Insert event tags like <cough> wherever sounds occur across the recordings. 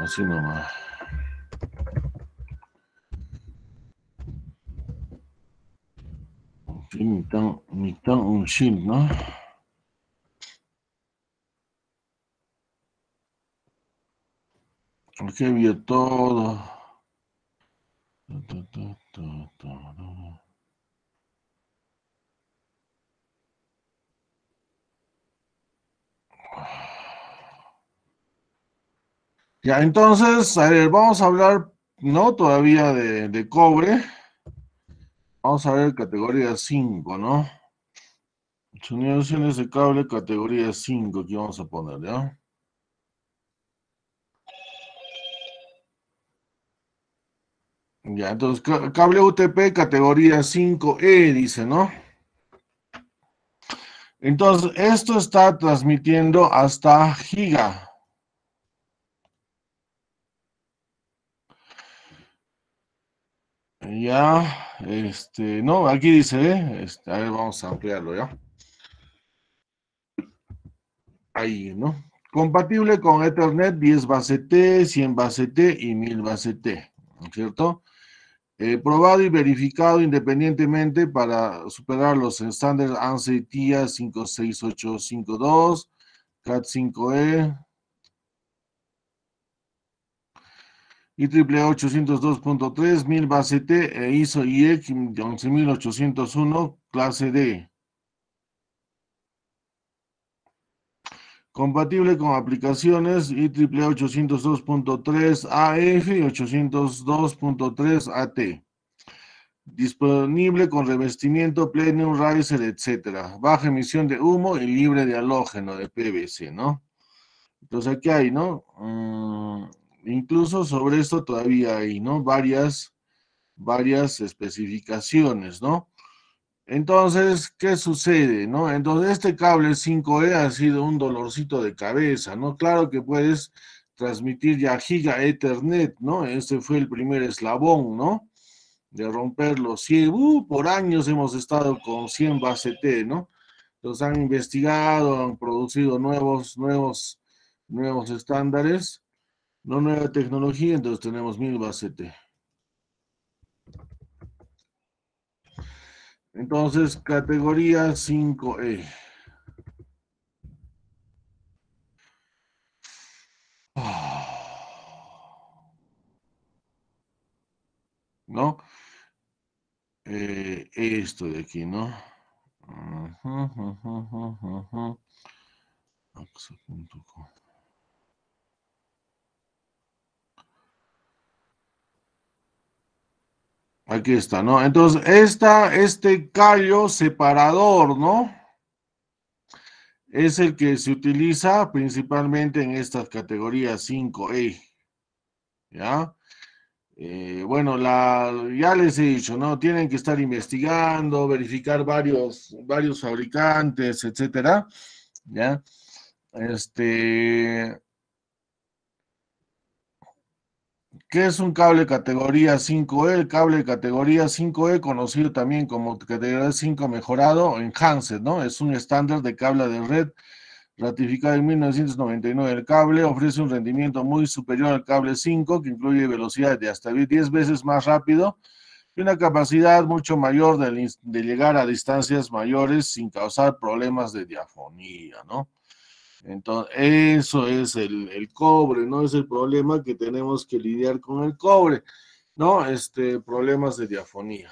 Así nomás. Sí, ni tan, tan un chip, ¿no? Aquí había todo. Ta, ah. Ya, entonces, a ver, vamos a hablar, ¿no? Todavía de, cobre. Vamos a ver categoría 5, ¿no? en de cable, categoría 5, aquí vamos a poner, ¿ya? Ya, entonces, cable UTP, categoría 5E, dice, ¿no? Entonces, esto está transmitiendo hasta giga, Ya, este, no, aquí dice, ¿eh? este, a ver, vamos a ampliarlo ya. Ahí, ¿no? Compatible con Ethernet 10 base T, 100 base T y 1000 base T, ¿cierto? Eh, probado y verificado independientemente para superar los estándares ANSI TIA 56852, CAT 5E, IEEE 802.3, 1000 base T e ISO IEC 11801, clase D. Compatible con aplicaciones IEEE 802.3 AF y 802.3 AT. Disponible con revestimiento plenum Riser, etc. Baja emisión de humo y libre de halógeno de PVC, ¿no? Entonces aquí hay, ¿no? Mm, Incluso sobre esto todavía hay, ¿no? Varias, varias especificaciones, ¿no? Entonces, ¿qué sucede, no? Entonces, este cable 5E ha sido un dolorcito de cabeza, ¿no? Claro que puedes transmitir ya Giga Ethernet, ¿no? Este fue el primer eslabón, ¿no? De romperlo. Sí, uh, por años hemos estado con 100 base T, ¿no? Los han investigado, han producido nuevos, nuevos, nuevos estándares no nueva tecnología, entonces tenemos mil T. Entonces, categoría 5E. Ah. ¿No? Eh, esto de aquí, ¿no? Aquí está, ¿no? Entonces, esta, este callo separador, ¿no? Es el que se utiliza principalmente en estas categorías 5E. ¿Ya? Eh, bueno, la, ya les he dicho, ¿no? Tienen que estar investigando, verificar varios, varios fabricantes, etcétera. ¿Ya? Este, ¿Qué es un cable categoría 5E? El cable categoría 5E, conocido también como categoría 5 mejorado, enhanced, ¿no? Es un estándar de cable de red ratificado en 1999. El cable ofrece un rendimiento muy superior al cable 5, que incluye velocidades de hasta 10 veces más rápido y una capacidad mucho mayor de llegar a distancias mayores sin causar problemas de diafonía, ¿no? Entonces, eso es el, cobre, ¿no? Es el problema que tenemos que lidiar con el cobre, ¿no? Este, problemas de diafonía.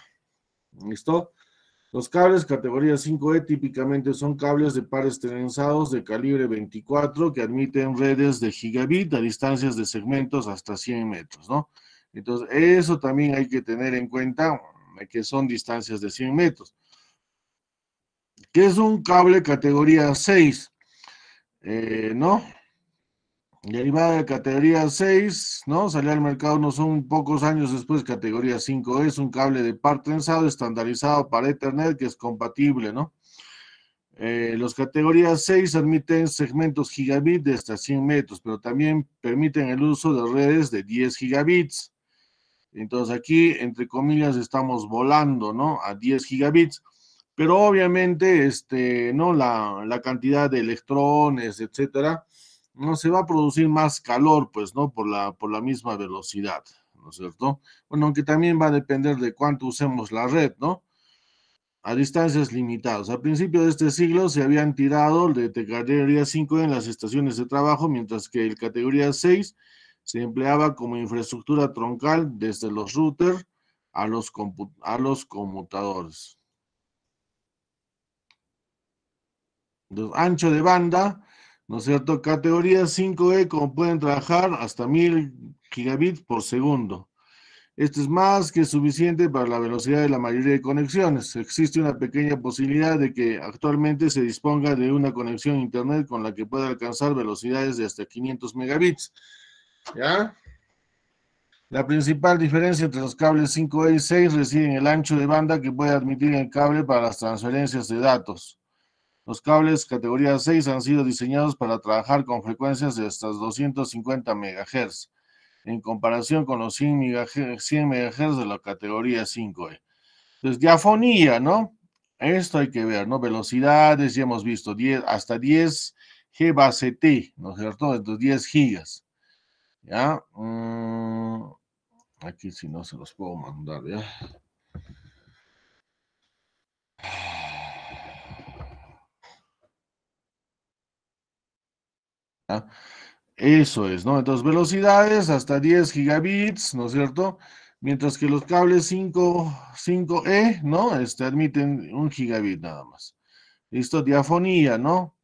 ¿Listo? Los cables categoría 5E típicamente son cables de pares trenzados de calibre 24 que admiten redes de gigabit a distancias de segmentos hasta 100 metros, ¿no? Entonces, eso también hay que tener en cuenta eh, que son distancias de 100 metros. ¿Qué es un cable categoría 6? Eh, no. Derivada de categoría 6, ¿no? Salió al mercado unos son pocos años después, categoría 5 es un cable de par trenzado estandarizado para Ethernet que es compatible, ¿no? Eh, los categorías 6 admiten segmentos gigabit de hasta 100 metros, pero también permiten el uso de redes de 10 gigabits. Entonces aquí, entre comillas, estamos volando, ¿no? A 10 gigabits pero obviamente este, ¿no? la, cantidad de electrones, etcétera, ¿no? se va a producir más calor, pues, ¿no? Por la, por la misma velocidad, ¿no es cierto? Bueno, aunque también va a depender de cuánto usemos la red, ¿no? A distancias limitadas. A principios de este siglo se habían tirado el de categoría 5 en las estaciones de trabajo, mientras que el categoría 6 se empleaba como infraestructura troncal desde los routers a los, a los conmutadores. ancho de banda, ¿no es cierto? Categoría 5E, como pueden trabajar hasta 1000 gigabits por segundo. Esto es más que suficiente para la velocidad de la mayoría de conexiones. Existe una pequeña posibilidad de que actualmente se disponga de una conexión a Internet con la que pueda alcanzar velocidades de hasta 500 megabits. ¿Ya? La principal diferencia entre los cables 5E y 6 reside en el ancho de banda que puede admitir el cable para las transferencias de datos. Los cables categoría 6 han sido diseñados para trabajar con frecuencias de hasta 250 MHz, en comparación con los 100 MHz, de la categoría 5 e. Entonces, diafonía, ¿no? Esto hay que ver, ¿no? Velocidades, ya hemos visto, 10, hasta 10 G ¿no es cierto? Entonces, 10 gigas. ¿Ya? Mm, aquí si no se los puedo mandar, ¿ya? Eso es, ¿no? Entonces, velocidades hasta 10 gigabits, ¿no es cierto? Mientras que los cables 5, 5E, ¿no? Este, admiten un gigabit nada más. Listo, diafonía, ¿no?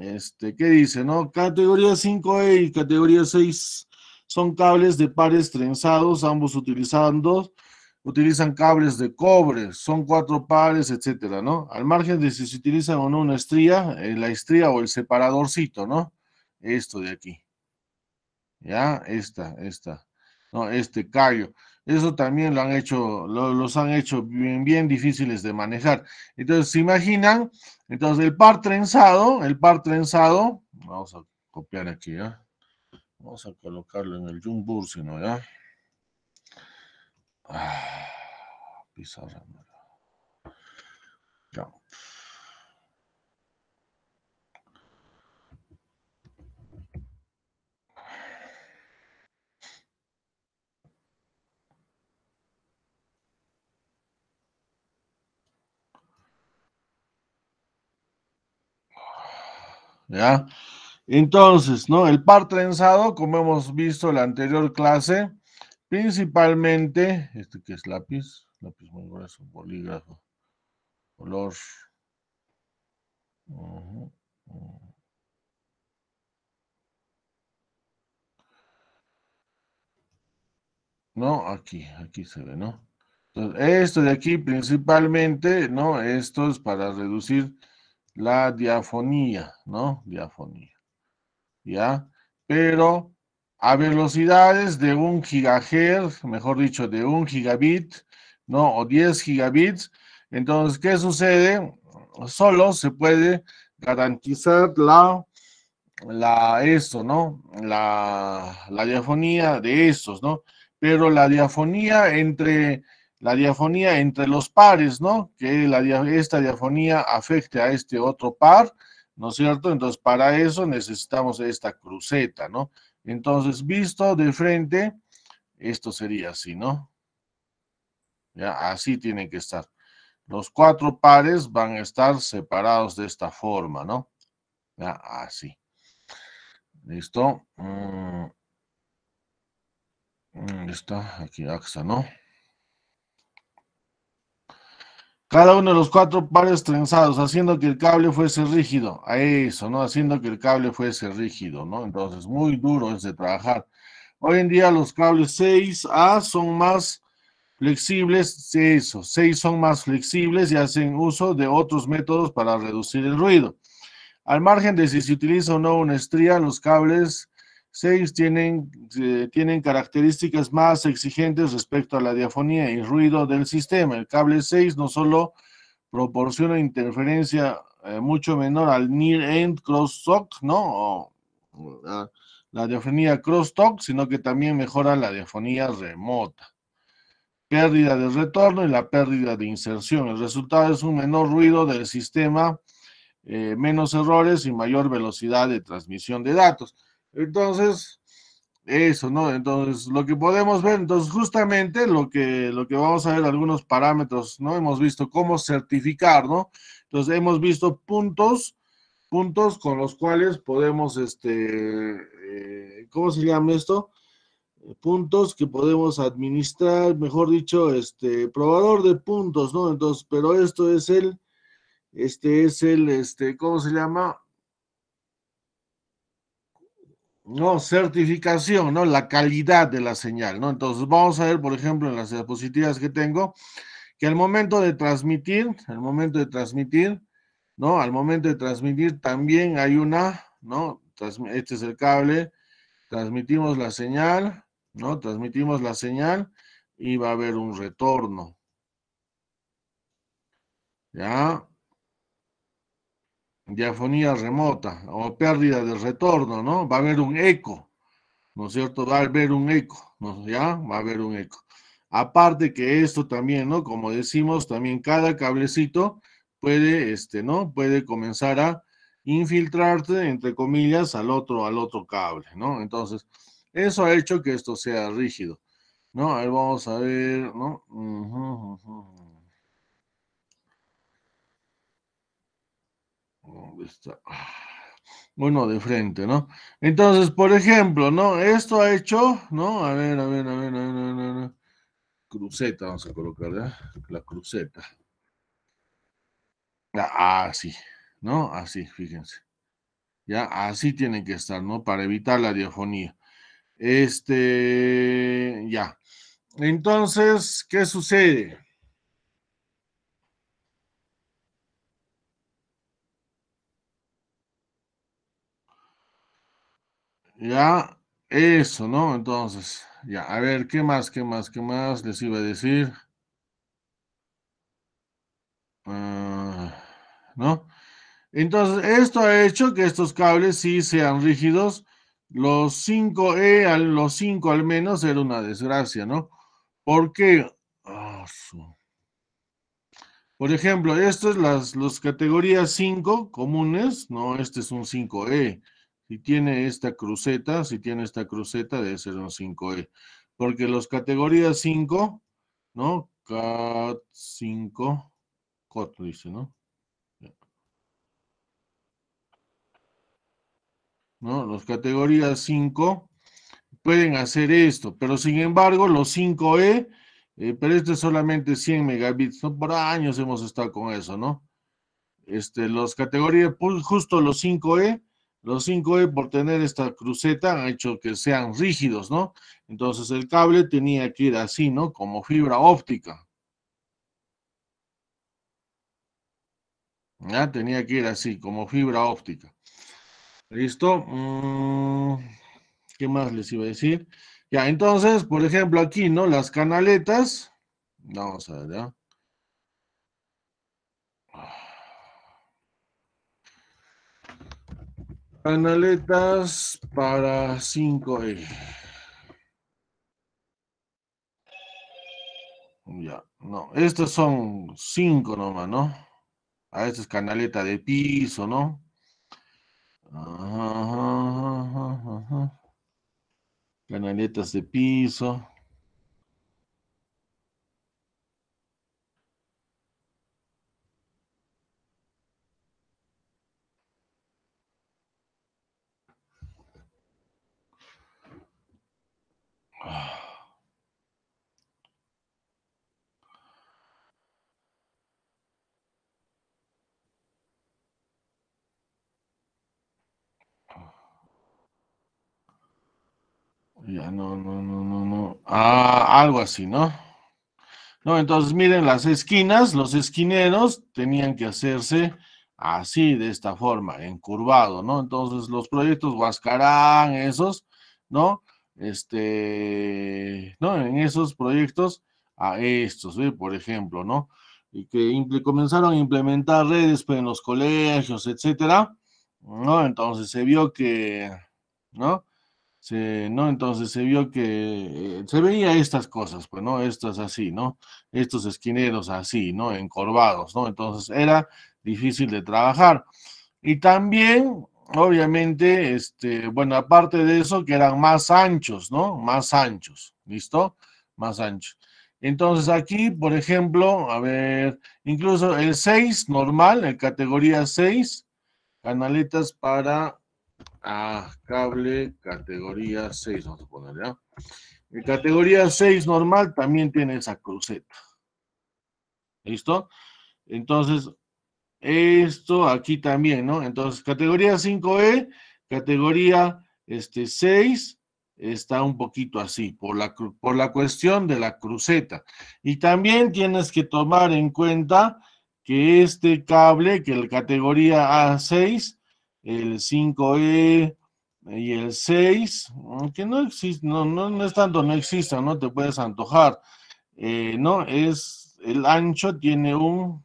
Este, ¿qué dice, no? Categoría 5E y categoría 6 son cables de pares trenzados, ambos utilizando, utilizan cables de cobre, son cuatro pares, etcétera, ¿no? Al margen de si se utilizan o no una estría, eh, la estría o el separadorcito, ¿no? esto de aquí. ¿Ya? Esta, esta. No, este callo. Eso también lo han hecho, los han hecho bien, bien difíciles de manejar. Entonces, ¿se imaginan? Entonces, el par trenzado, el par trenzado, vamos a copiar aquí, ¿ya? Vamos a colocarlo en el Jumbur, si no, ¿ya? Ah, pizarra, ¿ya? Entonces, ¿no? El par trenzado, como hemos visto en la anterior clase, principalmente, este que es lápiz, lápiz muy grueso, bolígrafo, color. ¿No? Aquí, aquí se ve, ¿no? Entonces, esto de aquí principalmente, ¿no? Esto es para reducir la diafonía, ¿no? Diafonía. ¿Ya? Pero a velocidades de un gigahertz, mejor dicho, de un gigabit, ¿no? O 10 gigabits. Entonces, ¿qué sucede? Solo se puede garantizar la, la eso, ¿no? La, la diafonía de esos, ¿no? Pero la diafonía entre la diafonía entre los pares, ¿no? Que esta diafonía afecte a este otro par, ¿no es cierto? Entonces, para eso necesitamos esta cruceta, ¿no? Entonces, visto de frente, esto sería así, ¿no? Ya, así tiene que estar. Los cuatro pares van a estar separados de esta forma, ¿no? Ya, así. ¿Listo? Mm. Mm, listo. Está aquí AXA, ¿no? Cada uno de los cuatro pares trenzados, haciendo que el cable fuese rígido. A eso, ¿no? Haciendo que el cable fuese rígido, ¿no? Entonces, muy duro es de trabajar. Hoy en día los cables 6A son más flexibles, eso, 6 son más flexibles y hacen uso de otros métodos para reducir el ruido. Al margen de si se utiliza o no una estría, los cables 6 tienen, eh, tienen características más exigentes respecto a la diafonía y ruido del sistema. El cable 6 no solo proporciona interferencia eh, mucho menor al near end crosstalk, ¿no? Ah, la diafonía crosstalk, sino que también mejora la diafonía remota. Pérdida de retorno y la pérdida de inserción. El resultado es un menor ruido del sistema, eh, menos errores y mayor velocidad de transmisión de datos. Entonces, eso, ¿no? Entonces, lo que podemos ver, entonces justamente lo que, lo que vamos a ver, algunos parámetros, ¿no? Hemos visto cómo certificar, ¿no? Entonces, hemos visto puntos, puntos con los cuales podemos, este, eh, ¿cómo se llama esto? puntos que podemos administrar, mejor dicho, este probador de puntos, ¿no? Entonces, pero esto es el, este es el, este, ¿cómo se llama? ¿no? Certificación, ¿no? La calidad de la señal, ¿no? Entonces vamos a ver, por ejemplo, en las diapositivas que tengo, que al momento de transmitir, al momento de transmitir, ¿no? Al momento de transmitir también hay una, ¿no? Este es el cable, transmitimos la señal, ¿no? Transmitimos la señal y va a haber un retorno. ¿Ya? diafonía remota o pérdida de retorno, ¿no? Va a haber un eco, ¿no es cierto? Va a haber un eco, ¿no? ¿Ya? Va a haber un eco. Aparte que esto también, ¿no? Como decimos, también cada cablecito puede, este, ¿no? Puede comenzar a infiltrarte, entre comillas, al otro, al otro cable, ¿no? Entonces, eso ha hecho que esto sea rígido, ¿no? Ahí vamos a ver, ¿no? está? Bueno, de frente, ¿no? Entonces, por ejemplo, ¿no? Esto ha hecho, ¿no? A ver, a ver, a ver, a ver, a ver. Cruceta, vamos a colocar, La cruceta. así, ¿no? Así, fíjense. Ya, así tiene que estar, ¿no? Para evitar la diafonía. Este, ya. Entonces, ¿qué sucede? Ya, eso, ¿no? Entonces, ya, a ver, ¿qué más, qué más, qué más les iba a decir? Ah, ¿No? Entonces, esto ha hecho que estos cables sí sean rígidos. Los 5E, los 5 al menos, era una desgracia, ¿no? Porque, ah, por ejemplo, esto es las, las categorías 5 comunes, ¿no? Este es un 5E. Si tiene esta cruceta, si tiene esta cruceta, debe ser un 5E. Porque los categorías 5, ¿no? Cat 5, COT dice, ¿no? ¿No? Los categorías 5 pueden hacer esto, pero sin embargo los 5E, eh, pero este es solamente 100 megabits, ¿no? por años hemos estado con eso, ¿no? Este, los categorías, pues, justo los 5E, los 5E, por tener esta cruceta, han hecho que sean rígidos, ¿no? Entonces el cable tenía que ir así, ¿no? Como fibra óptica. ¿Ya? Ah, tenía que ir así, como fibra óptica. ¿Listo? Mm, ¿Qué más les iba a decir? Ya, entonces, por ejemplo, aquí, ¿no? Las canaletas. Vamos a ver, ¿ya? Canaletas para 5 l Ya, no, estos son 5 nomás, ¿no? A ah, canaleta de piso, ¿no? Canaletas de piso. Ya no, no, no, no, no. Ah, algo así, ¿no? No, entonces miren las esquinas, los esquineros tenían que hacerse así, de esta forma, encurvado, ¿no? Entonces los proyectos Huascarán, esos, ¿no? Este, ¿no? En esos proyectos, a estos, ¿ve? por ejemplo, ¿no? Y que comenzaron a implementar redes pues, en los colegios, etcétera, ¿no? Entonces se vio que, ¿no? ¿no? Entonces se vio que eh, se veía estas cosas, pues, ¿no? Estas así, ¿no? Estos esquineros así, ¿no? Encorvados, ¿no? Entonces era difícil de trabajar. Y también, obviamente, este, bueno, aparte de eso, que eran más anchos, ¿no? Más anchos, ¿listo? Más anchos. Entonces aquí, por ejemplo, a ver, incluso el 6 normal, en categoría 6, canaletas para a cable categoría 6, vamos a poner ya. ¿ah? En categoría 6 normal también tiene esa cruceta. ¿Listo? Entonces, esto aquí también, ¿no? Entonces, categoría 5E, categoría este, 6 está un poquito así, por la, por la cuestión de la cruceta. Y también tienes que tomar en cuenta que este cable, que la categoría A6, el 5E y el 6, mm, que no existe, no, es tanto, no exista, no te puedes antojar. Eh, no, es el ancho tiene un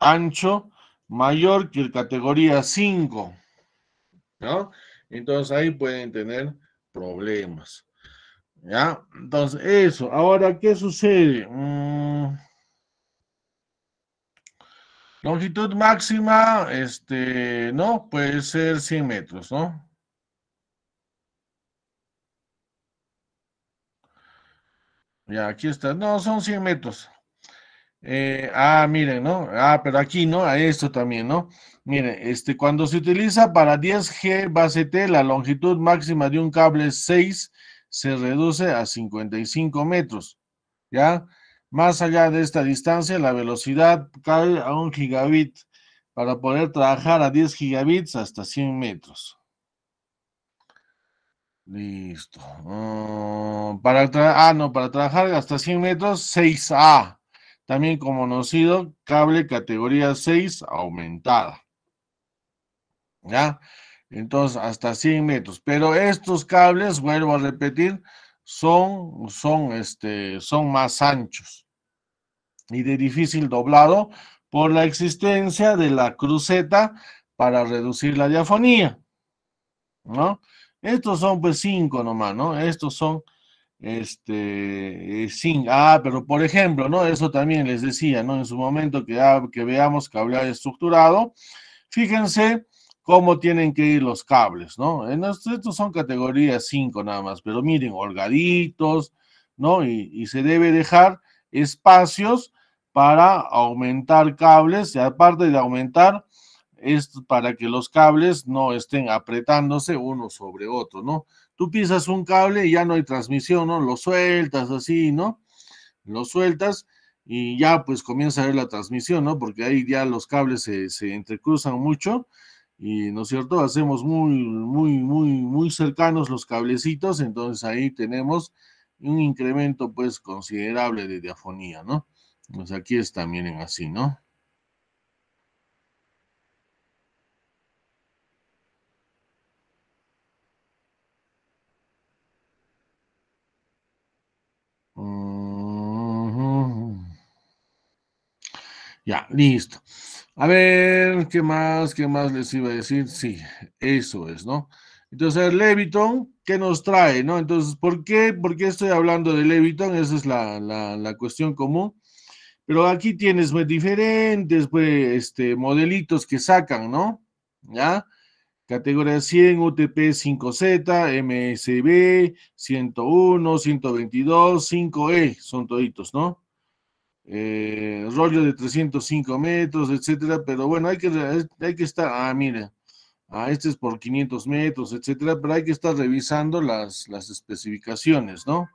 ancho mayor que el categoría 5. ¿no? Entonces ahí pueden tener problemas. ¿Ya? Entonces, eso. Ahora, ¿qué sucede? Mm. Longitud máxima, este, ¿no? Puede ser 100 metros, ¿no? Ya, aquí está. No, son 100 metros. Eh, ah, miren, ¿no? Ah, pero aquí, ¿no? A esto también, ¿no? Miren, este, cuando se utiliza para 10G base T, la longitud máxima de un cable es 6 se reduce a 55 metros, ¿ya? Más allá de esta distancia, la velocidad cae a 1 gigabit para poder trabajar a 10 gigabits hasta 100 metros. Listo. Mm, para ah, no, para trabajar hasta 100 metros, 6A, también como conocido cable categoría 6 aumentada. ¿Ya? entonces hasta 100 metros. Pero estos cables, vuelvo a repetir, son, son, este, son más anchos y de difícil doblado por la existencia de la cruceta para reducir la diafonía, ¿no? Estos son pues cinco nomás, ¿no? Estos son este, cinco. ah, pero por ejemplo, ¿no? Eso también les decía, ¿no? En su momento que, ah, que veamos cableado estructurado, fíjense cómo tienen que ir los cables, ¿no? En estos, son categorías 5 nada más, pero miren, holgaditos, ¿no? Y, se debe dejar espacios para aumentar cables y aparte de aumentar, es para que los cables no estén apretándose uno sobre otro, ¿no? Tú pisas un cable y ya no hay transmisión, ¿no? Lo sueltas así, ¿no? Lo sueltas y ya pues comienza a ver la transmisión, ¿no? Porque ahí ya los cables se, se entrecruzan mucho y no es cierto, hacemos muy, muy, muy, muy cercanos los cablecitos, entonces ahí tenemos un incremento pues considerable de diafonía, ¿no? Pues aquí está, miren así, ¿no? Ya, listo. A ver, ¿qué más? ¿Qué más les iba a decir? Sí, eso es, ¿no? Entonces, Leviton, ¿qué nos trae, no? Entonces, ¿por qué, ¿Por qué estoy hablando de Leviton? Esa es la, cuestión común. Pero aquí tienes diferentes pues, este, modelitos que sacan, ¿no? ¿Ya? Categoría 100, UTP 5Z, MSB, 101, 122, 5E, son toditos, ¿no? Eh, rollo de 305 metros, etcétera, pero bueno, hay que, hay que estar, ah, mira, ah, este es por 500 metros, etcétera, pero hay que estar revisando las, las especificaciones, ¿no?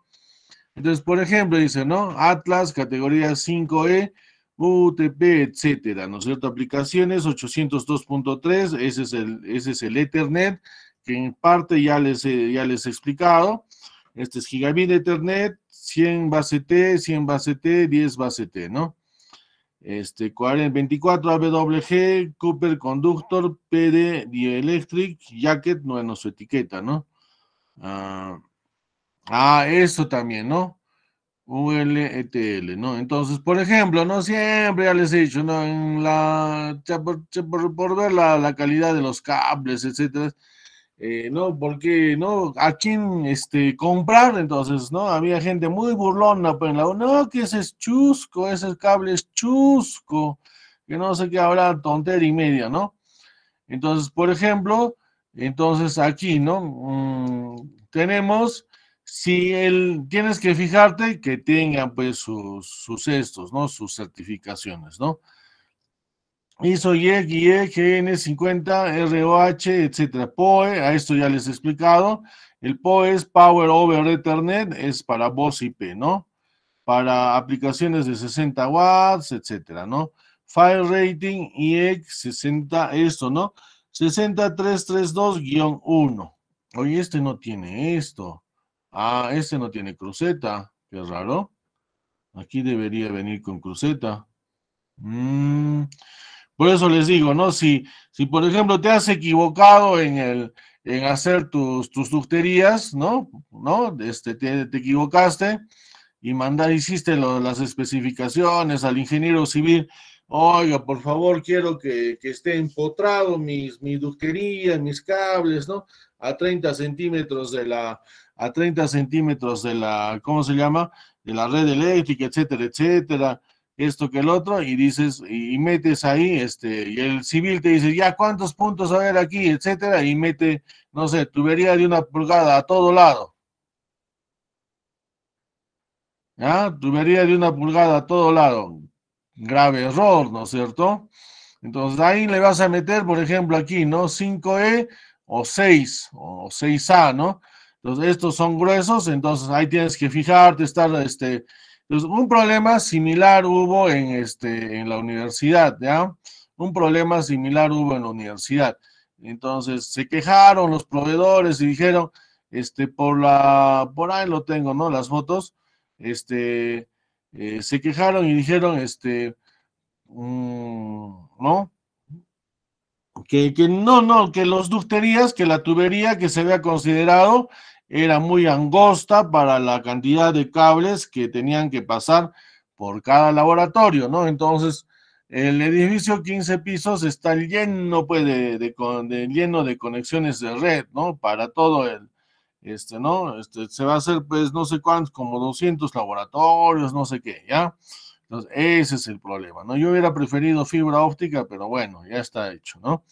Entonces, por ejemplo, dice, ¿no? Atlas, categoría 5E, UTP, etcétera, ¿no es cierto? Aplicaciones 802.3, ese, es el, ese es el Ethernet, que en parte ya les, ya les he explicado. Este es Gigabit Ethernet, 100 base T, 100 base T, 10 base T, ¿no? Este, 24 AWG, Cooper Conductor, PD Dielectric, Jacket, bueno, su etiqueta, ¿no? ah, ah eso también, ¿no? ETL, e ¿no? Entonces, por ejemplo, ¿no? Siempre ya les he dicho, ¿no? En la, por, ver la, la, calidad de los cables, etcétera, eh, ¿no? Porque, ¿no? ¿A quién este, comprar? Entonces, ¿no? Había gente muy burlona, pero en la no, que ese es chusco, ese cable es chusco, que no sé qué habrá, tontería y media, ¿no? Entonces, por ejemplo, entonces aquí, ¿no? Mm, tenemos, si él, tienes que fijarte que tengan pues sus, sus estos, ¿no? Sus certificaciones, ¿no? ISO, IEC, IEC, GN50, ROH, etcétera. POE, a esto ya les he explicado. El POE es Power Over Ethernet, es para voz IP, ¿no? Para aplicaciones de 60 watts, etcétera, ¿no? fire Rating, IEC 60, esto, ¿no? 60332-1. Oye, este no tiene esto. Ah, este no tiene cruceta. Qué raro. Aquí debería venir con cruceta. Mmm... Por eso les digo, ¿no? Si, si por ejemplo te has equivocado en el en hacer tus, tus ¿no? ¿No? Este, te, equivocaste y mandar, hiciste las especificaciones al ingeniero civil, oiga, por favor, quiero que, esté empotrado mis, mi ductería, mis cables, ¿no? A 30 centímetros de la, a 30 centímetros de la, ¿cómo se llama? De la red eléctrica, etcétera, etcétera esto que el otro, y dices, y metes ahí, este, y el civil te dice, ya cuántos puntos a ver aquí, etcétera, y mete, no sé, tubería de una pulgada a todo lado. ¿Ya? Tubería de una pulgada a todo lado. Grave error, ¿no es cierto? Entonces ahí le vas a meter, por ejemplo, aquí, ¿no? 5E o 6, o 6A, ¿no? Entonces estos son gruesos, entonces ahí tienes que fijarte, estar, este, entonces, un problema similar hubo en, este, en la universidad, ¿ya? Un problema similar hubo en la universidad. Entonces, se quejaron los proveedores y dijeron, este, por la, por ahí lo tengo, ¿no? Las fotos, este, eh, se quejaron y dijeron, este, mm, ¿no? Que, que, no, no, que los ducterías, que la tubería que se había considerado era muy angosta para la cantidad de cables que tenían que pasar por cada laboratorio, ¿no? Entonces, el edificio 15 pisos está lleno, pues, de, de, lleno de conexiones de red, ¿no? Para todo el, este, ¿no? Este, se va a hacer, pues, no sé cuántos, como 200 laboratorios, no sé qué, ¿ya? Entonces, ese es el problema, ¿no? Yo hubiera preferido fibra óptica, pero bueno, ya está hecho, ¿no?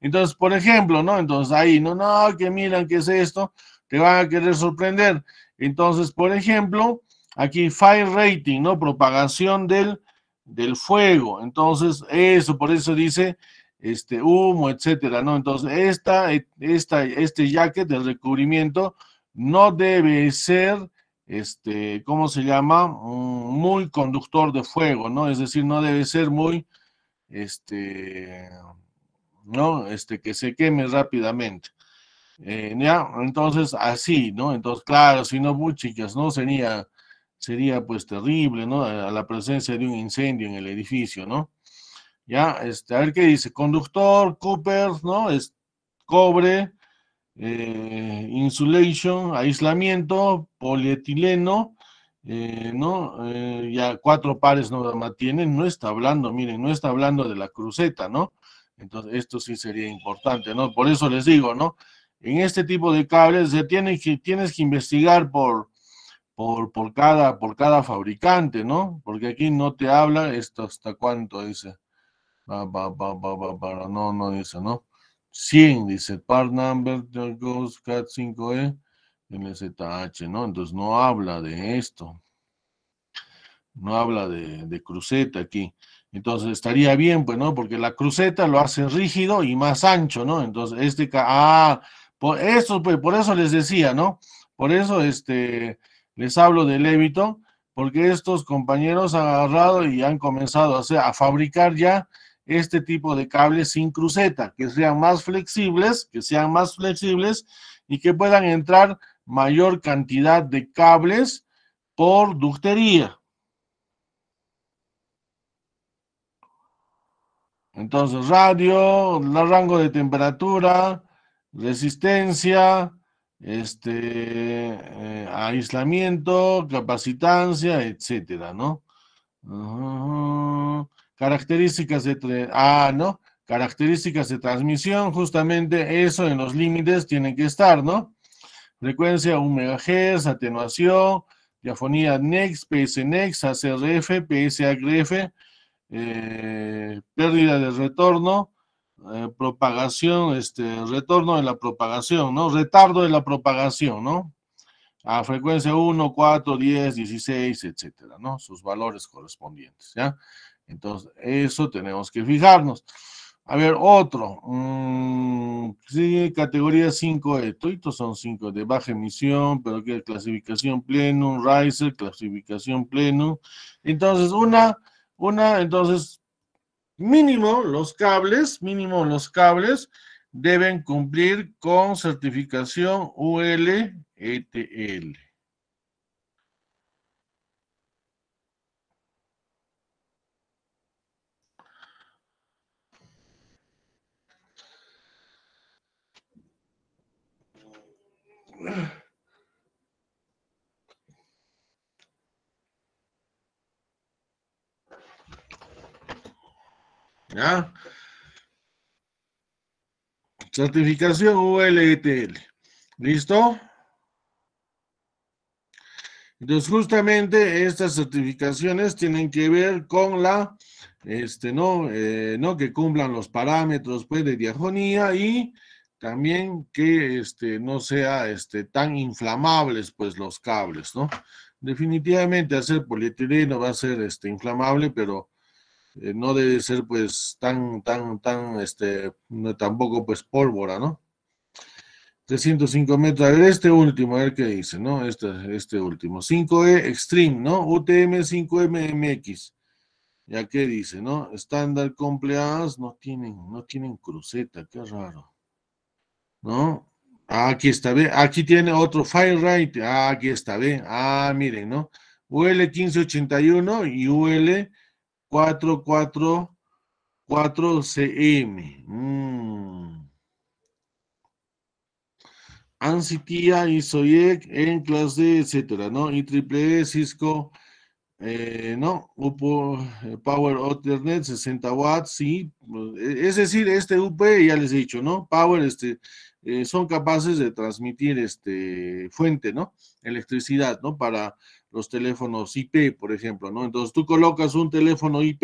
Entonces, por ejemplo, ¿no? Entonces ahí, no, no, que miran, ¿qué es esto? te van a querer sorprender. Entonces, por ejemplo, aquí fire rating, ¿no? Propagación del, del fuego. Entonces, eso, por eso dice este humo, etcétera, ¿no? Entonces, esta, esta, este jacket del recubrimiento no debe ser, este, ¿cómo se llama? Mm, muy conductor de fuego, ¿no? Es decir, no debe ser muy, este, ¿no? Este, que se queme rápidamente. Eh, ya, entonces así, ¿no? Entonces, claro, si no, chicas, ¿no? Sería, sería pues terrible, ¿no? A la presencia de un incendio en el edificio, ¿no? Ya, este, a ver qué dice, conductor, Cooper, ¿no? Es cobre, eh, insulation, aislamiento, polietileno, eh, ¿no? ya cuatro pares no mantienen, no está hablando, miren, no está hablando de la cruceta, ¿no? Entonces, esto sí sería importante, ¿no? Por eso les digo, ¿no? en este tipo de cables se tiene que, tienes que investigar por, por, por, cada, por cada fabricante, ¿no? Porque aquí no te habla esto hasta cuánto dice. no, no dice, ¿no? 100 dice, part number, goes cat 5e, LZH, ¿no? Entonces no habla de esto. No habla de, cruceta aquí. Entonces estaría bien, pues, ¿no? Porque la cruceta lo hace rígido y más ancho, ¿no? Entonces este... Ah, por eso, pues, por eso les decía, ¿no? Por eso este, les hablo de ébito porque estos compañeros han agarrado y han comenzado a, a fabricar ya este tipo de cables sin cruceta, que sean más flexibles, que sean más flexibles y que puedan entrar mayor cantidad de cables por ductería. Entonces, radio, rango de temperatura, resistencia, este, eh, aislamiento, capacitancia, etcétera, ¿no? características de... Ah, ¿no? Características de transmisión, justamente eso en los límites tiene que estar, ¿no? Frecuencia 1 MHz, atenuación, diafonía NEX, PSNEX, ACRF, PSAGRF, eh, pérdida de retorno, eh, propagación, este, retorno de la propagación, ¿no? Retardo de la propagación, ¿no? A frecuencia 1, 4, 10, 16, etcétera, ¿no? Sus valores correspondientes, ¿ya? Entonces, eso tenemos que fijarnos. A ver, otro. Mm, sí, categoría 5E. son 5 de baja emisión, pero que clasificación pleno, riser, clasificación pleno, Entonces, una, una, entonces, mínimo los cables, mínimo los cables deben cumplir con certificación UL-ETL. E ¿Ya? Certificación ULTL. ¿Listo? Entonces, justamente estas certificaciones tienen que ver con la, este, ¿no? Eh, ¿no? Que cumplan los parámetros, pues, de diafonía y también que, este, no sea, este, tan inflamables, pues, los cables, ¿no? Definitivamente hacer polietileno va a ser, este, inflamable, pero eh, no debe ser pues tan, tan, tan, este, tampoco pues pólvora, ¿no? 305 metros, a ver este último, a ver qué dice, ¿no? Este, este último, 5E Extreme, ¿no? UTM 5MMX, ya qué dice, ¿no? Estándar compleadas, no tienen, no tienen cruceta, qué raro, ¿no? Ah, aquí está, ve, aquí tiene otro Fire ah, aquí está, ve, ah, miren, ¿no? UL 1581 y UL 444CM. Mm. Ansitia y Soyek en clase, etcétera, ¿no? Y triple e, Cisco, eh, ¿no? UPO, eh, Power Ethernet, 60 watts, sí. Eh, es decir, este UP, ya les he dicho, ¿no? Power, este, son capaces de transmitir, este, fuente, ¿no? Electricidad, ¿no? Para los teléfonos IP, por ejemplo, ¿no? Entonces tú colocas un teléfono IP,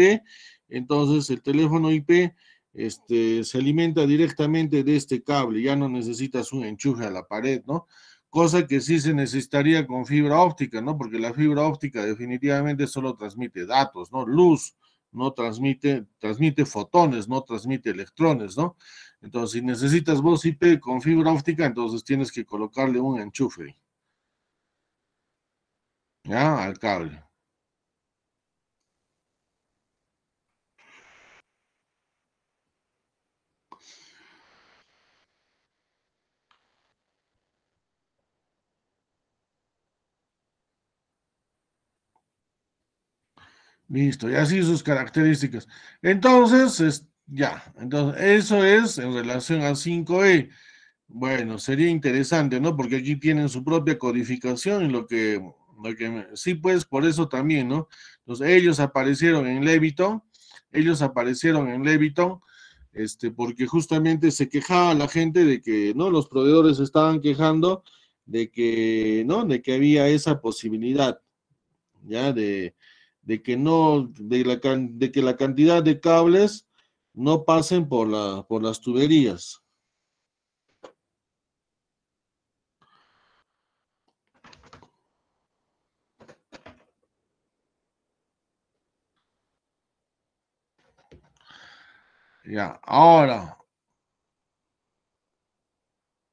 entonces el teléfono IP este, se alimenta directamente de este cable, ya no necesitas un enchufe a la pared, ¿no? Cosa que sí se necesitaría con fibra óptica, ¿no? Porque la fibra óptica definitivamente solo transmite datos, ¿no? Luz, no transmite, transmite fotones, no transmite electrones, ¿no? Entonces, si necesitas voz IP con fibra óptica, entonces tienes que colocarle un enchufe. ¿Ya? Al cable. Listo, Y así sus características. Entonces, es, ya, entonces eso es en relación a 5E. Bueno, sería interesante, ¿no? Porque aquí tienen su propia codificación y lo que sí, pues por eso también, ¿no? Entonces, ellos aparecieron en Leviton, ellos aparecieron en Leviton, este, porque justamente se quejaba la gente de que, ¿no? Los proveedores estaban quejando de que, ¿no? De que había esa posibilidad, ¿ya? De, que no, de, la, de que la cantidad de cables no pasen por, la, por las tuberías, Ya, ahora.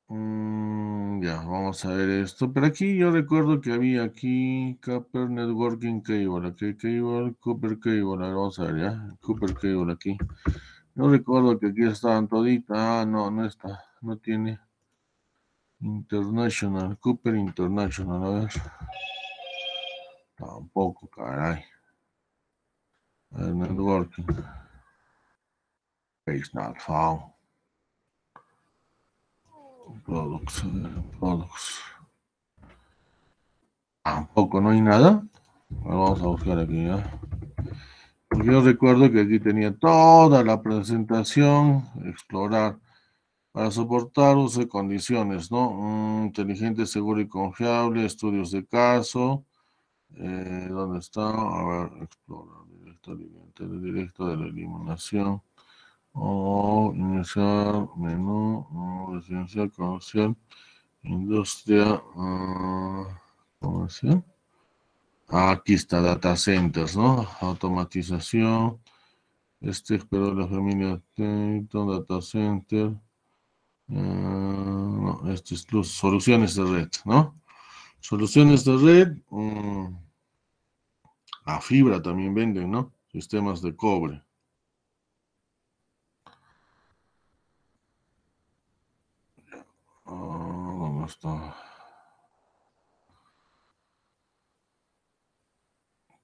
Mm, ya, vamos a ver esto. Pero aquí yo recuerdo que había aquí Cooper Networking Cable. Aquí Cable, Cooper Cable. A vamos a ver ya. Cooper Cable aquí. Yo recuerdo que aquí estaban toditas. Ah, no, no está. No tiene. International, Cooper International, a ver. Tampoco, caray. ver, networking not found. Products, products. Tampoco no hay nada. vamos a buscar aquí ¿eh? Yo recuerdo que aquí tenía toda la presentación, explorar para soportar uso de condiciones, ¿no? Mm, inteligente, seguro y confiable, estudios de caso. Eh, ¿Dónde está? A ver, explorar directo, directo de la eliminación o oh, iniciar menú, residencia comercial, industria ah, comercial. Ah, aquí está data centers, ¿no? Automatización. Este pero la familia Tito, data center. Ah, no, este es los soluciones de red, ¿no? Soluciones de red. Mm, a fibra también venden, ¿no? Sistemas de cobre.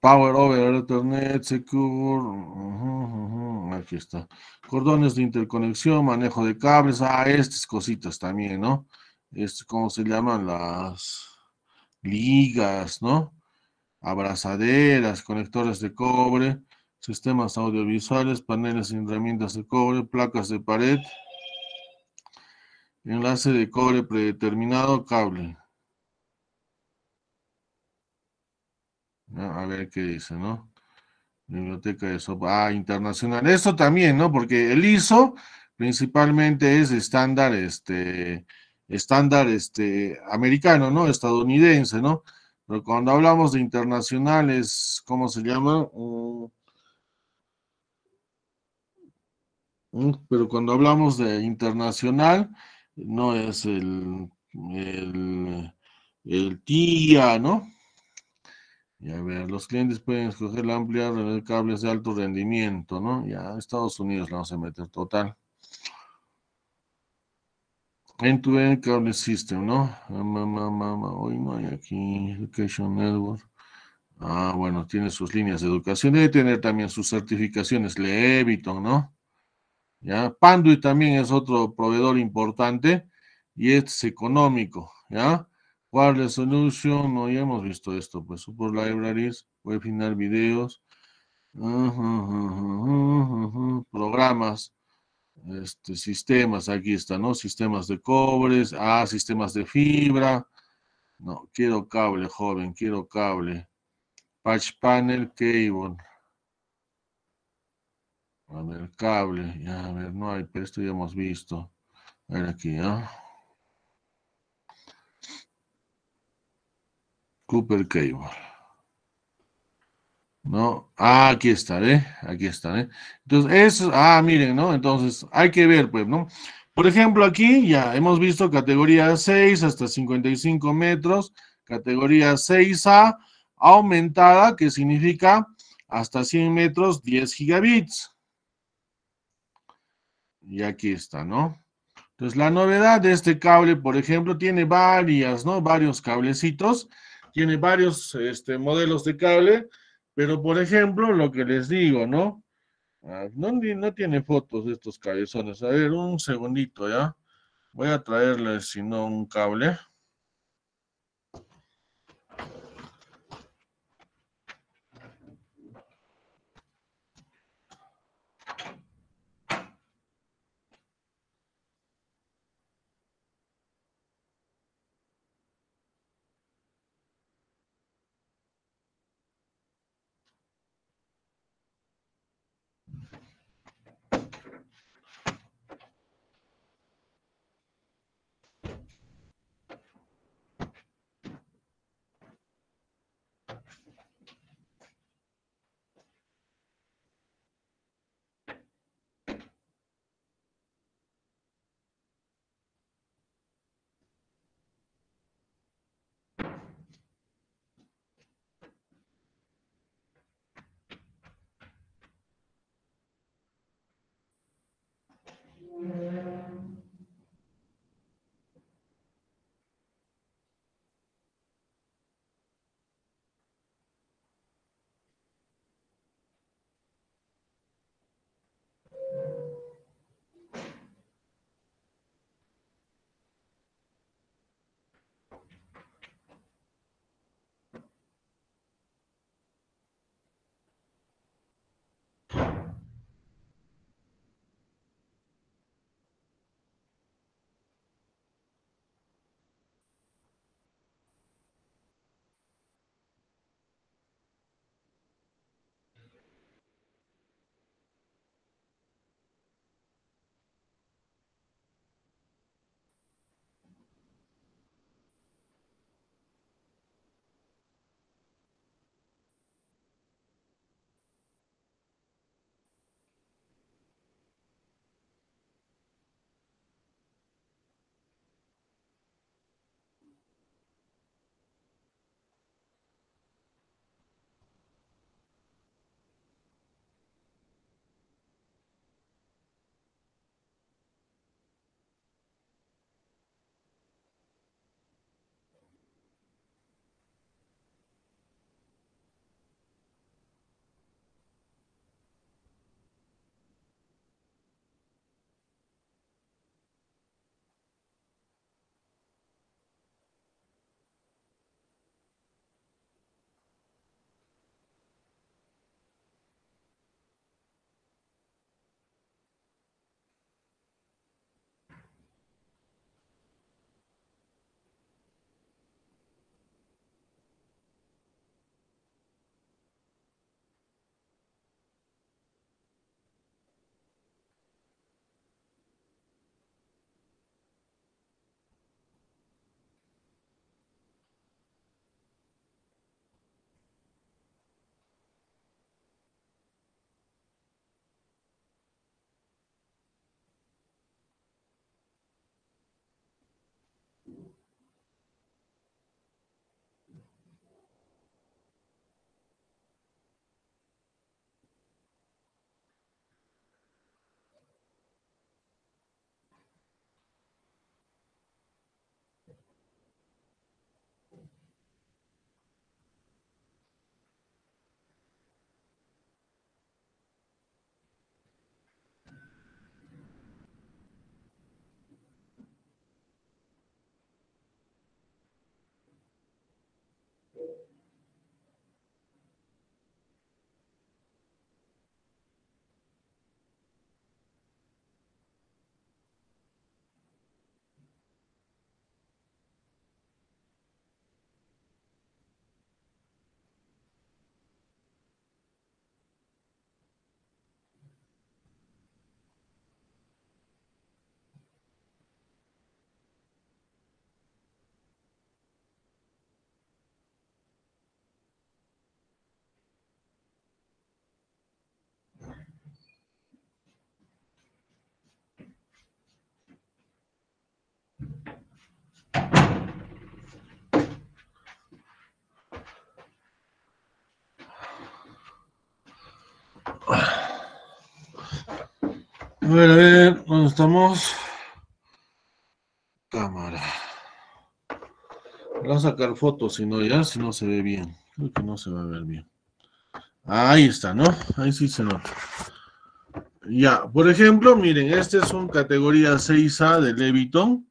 Power over Ethernet, Secure. Aquí está. Cordones de interconexión, manejo de cables. Ah, estas cositas también, ¿no? Este, ¿Cómo se llaman? Las ligas, ¿no? Abrazaderas, conectores de cobre, sistemas audiovisuales, paneles y herramientas de cobre, placas de pared. Enlace de cobre predeterminado, cable. Ah, a ver qué dice, ¿no? Biblioteca de sopa. Ah, internacional. Esto también, ¿no? Porque el ISO principalmente es estándar, este, estándar, este, americano, ¿no? Estadounidense, ¿no? Pero cuando hablamos de internacionales, ¿cómo se llama? Mm, mm, pero cuando hablamos de internacional, no es el, el, el TIA, ¿no? Ya ver, los clientes pueden escoger la amplia de cables de alto rendimiento, ¿no? Ya Estados Unidos la vamos a meter total. En tu cable system, ¿no? Hoy no hay aquí Education Network. Ah, bueno, tiene sus líneas de educación. Debe tener también sus certificaciones le evito, ¿no? ¿ya? también es otro proveedor importante y es económico, ¿ya? la solución? no, ya hemos visto esto, pues super Libraries, Webinar Videos, programas, este, sistemas, aquí está, ¿no? Sistemas de cobres, ah, sistemas de fibra, no, quiero cable, joven, quiero cable, Patch Panel, Cable, a ver, cable. Ya, a ver, no hay, pero esto ya hemos visto. A ver aquí, ¿no? Cooper Cable. ¿No? Ah, aquí está, ¿eh? Aquí está, ¿eh? Entonces, eso, ah, miren, ¿no? Entonces, hay que ver, pues, ¿no? Por ejemplo, aquí ya hemos visto categoría 6 hasta 55 metros, categoría 6A aumentada, que significa hasta 100 metros 10 gigabits. Y aquí está, ¿no? Entonces, la novedad de este cable, por ejemplo, tiene varias, ¿no? Varios cablecitos, tiene varios este, modelos de cable, pero, por ejemplo, lo que les digo, ¿no? Ah, no, no tiene fotos de estos cabezones. A ver, un segundito, ¿ya? Voy a traerles, si no, un cable. A ver, a ver, ¿dónde estamos? Cámara. Voy a sacar fotos, si no ya, si no se ve bien. Creo que no se va a ver bien. Ahí está, ¿no? Ahí sí se nota. Ya, por ejemplo, miren, este es un categoría 6A de Leviton.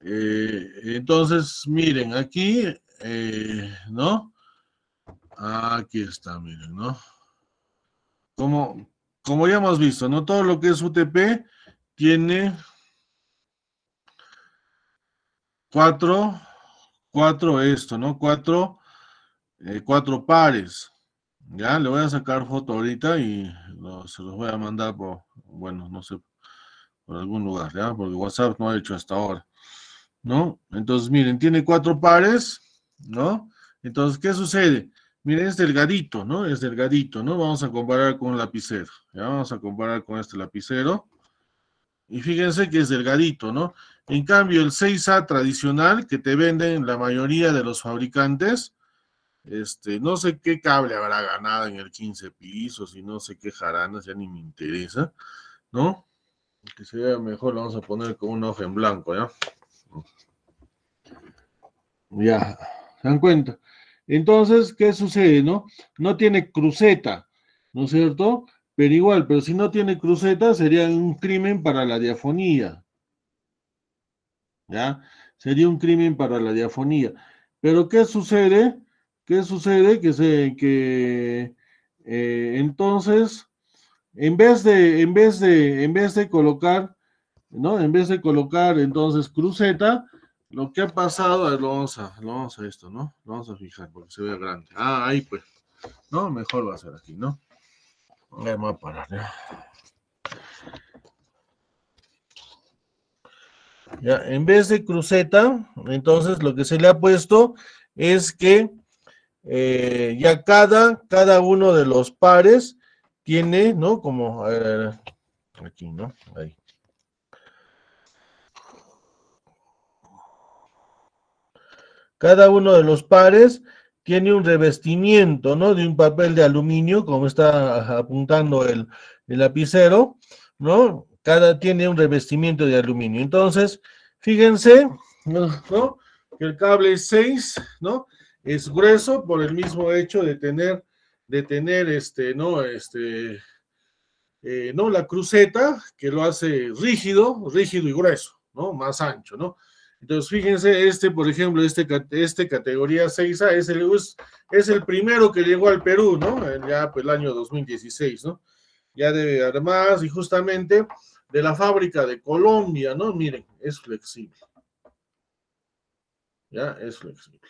Eh, entonces, miren, aquí, eh, ¿no? Aquí está, miren, ¿no? Como como ya hemos visto, ¿no? Todo lo que es UTP tiene cuatro, cuatro esto, ¿no? Cuatro, eh, cuatro pares. Ya, le voy a sacar foto ahorita y se los voy a mandar por, bueno, no sé, por algún lugar, ¿ya? Porque WhatsApp no ha hecho hasta ahora, ¿no? Entonces, miren, tiene cuatro pares, ¿no? Entonces, ¿qué sucede? Miren, es delgadito, ¿no? Es delgadito, ¿no? Vamos a comparar con un lapicero, ya vamos a comparar con este lapicero. Y fíjense que es delgadito, ¿no? En cambio, el 6A tradicional que te venden la mayoría de los fabricantes, este, no sé qué cable habrá ganado en el 15 pisos y no sé qué jaranas, ya ni me interesa, ¿no? Que sea mejor, lo vamos a poner con un ojo en blanco, ¿ya? Ya, ¿se dan cuenta? Entonces, ¿qué sucede, no? No tiene cruceta, ¿no es cierto? Pero igual, pero si no tiene cruceta, sería un crimen para la diafonía. ¿Ya? Sería un crimen para la diafonía. Pero ¿qué sucede? ¿Qué sucede? Que, se, que eh, entonces, en vez de, en vez de, en vez de colocar, ¿no? En vez de colocar entonces cruceta, lo que ha pasado, lo vamos a, lo vamos a esto, ¿no? Lo vamos a fijar porque se ve grande. Ah, ahí pues. No, mejor va a ser aquí, ¿no? Vamos a parar, Ya, en vez de cruceta, entonces lo que se le ha puesto es que eh, ya cada, cada uno de los pares tiene, ¿no? Como, a ver, aquí, ¿no? Ahí. Cada uno de los pares tiene un revestimiento, ¿no? De un papel de aluminio, como está apuntando el, lapicero, ¿no? Cada tiene un revestimiento de aluminio. Entonces, fíjense, ¿no? Que el cable 6, ¿no? Es grueso por el mismo hecho de tener, de tener este, ¿no? Este, eh, ¿no? La cruceta que lo hace rígido, rígido y grueso, ¿no? Más ancho, ¿no? Entonces, fíjense, este, por ejemplo, este, este categoría 6A es el, es el primero que llegó al Perú, ¿no? Ya pues, el año 2016, ¿no? Ya debe armas y justamente de la fábrica de Colombia, ¿no? Miren, es flexible. Ya, es flexible.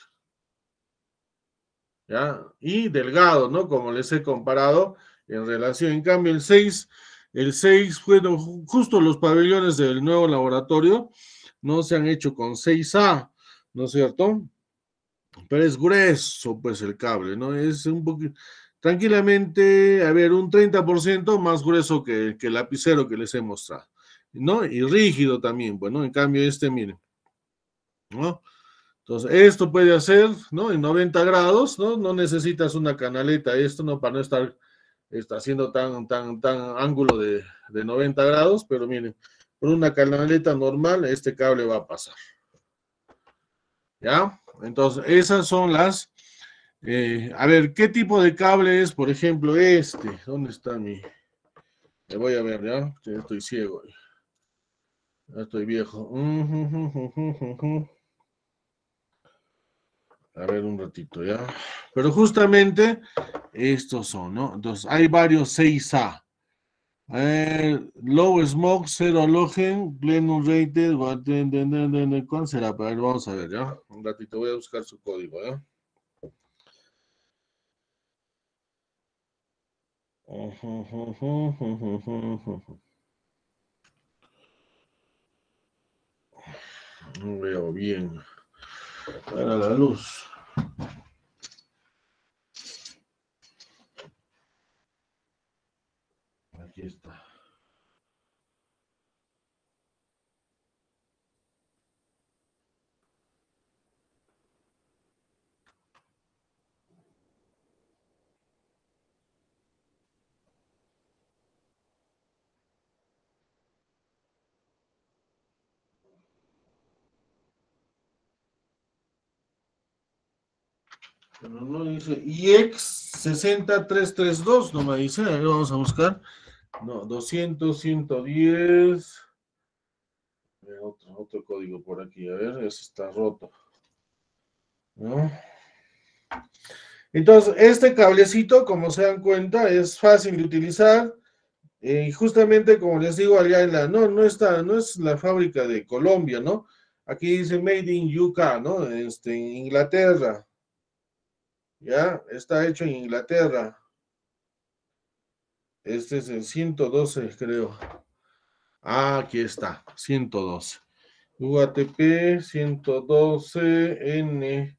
¿Ya? Y delgado, ¿no? Como les he comparado en relación. En cambio, el 6, el 6 fueron justo los pabellones del nuevo laboratorio no se han hecho con 6A, ¿no es cierto? Pero es grueso, pues, el cable, ¿no? Es un poquito, tranquilamente, a ver, un 30% más grueso que, el lapicero que les he mostrado, ¿no? Y rígido también, bueno, pues, en cambio este, miren, ¿no? Entonces, esto puede hacer, ¿no? En 90 grados, ¿no? No necesitas una canaleta, esto, ¿no? Para no estar está haciendo tan, tan, tan ángulo de 90 grados, pero miren, una canaleta normal, este cable va a pasar. ¿Ya? Entonces, esas son las... Eh, a ver, ¿qué tipo de cable es, por ejemplo, este? ¿Dónde está mi...? Me voy a ver, ¿ya? Ya estoy ciego. Ya estoy viejo. A ver un ratito, ¿ya? Pero justamente estos son, ¿no? Entonces, hay varios 6A. Eh, low Smoke, cero Alogen, plenum Rated, ¿cuál será? vamos a ver, ¿ya? Un ratito, voy a buscar su código, No ¿eh? veo bien. Para la luz. Aquí está. Pero no dice IX60332, no me dice, ahí vamos a buscar. No, 200, 110. Otro, código por aquí, a ver, ese está roto. ¿No? Entonces, este cablecito, como se dan cuenta, es fácil de utilizar. Eh, y justamente, como les digo, allá en la... No, no está, no es la fábrica de Colombia, ¿no? Aquí dice Made in UK, ¿no? Este, en Inglaterra. ¿Ya? Está hecho en Inglaterra. Este es el 112, creo. Ah, aquí está, 112. UATP 112N,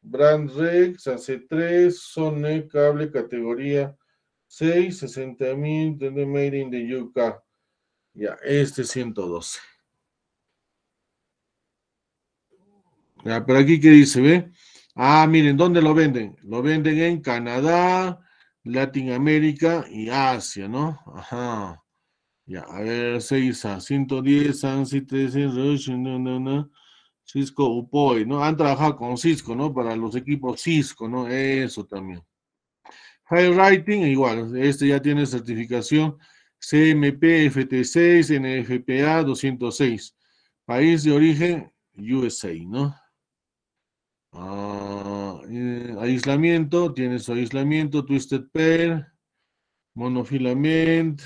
Brandrex AC3, Sone, cable categoría 6, 60.000, de Made in the UK. Ya, este 112. Ya, pero aquí que dice, ¿ve? Ah, miren, ¿dónde lo venden? Lo venden en Canadá, Latinoamérica y Asia, ¿no? Ajá. Ya, a ver, 6 a 110, San no. Cisco Upoy, ¿no? Han trabajado con Cisco, ¿no? Para los equipos Cisco, ¿no? Eso también. High Writing, igual, este ya tiene certificación CMP FT6, NFPA 206. País de origen, USA, ¿no? Ah, eh, aislamiento, tienes aislamiento, twisted pair, monofilament.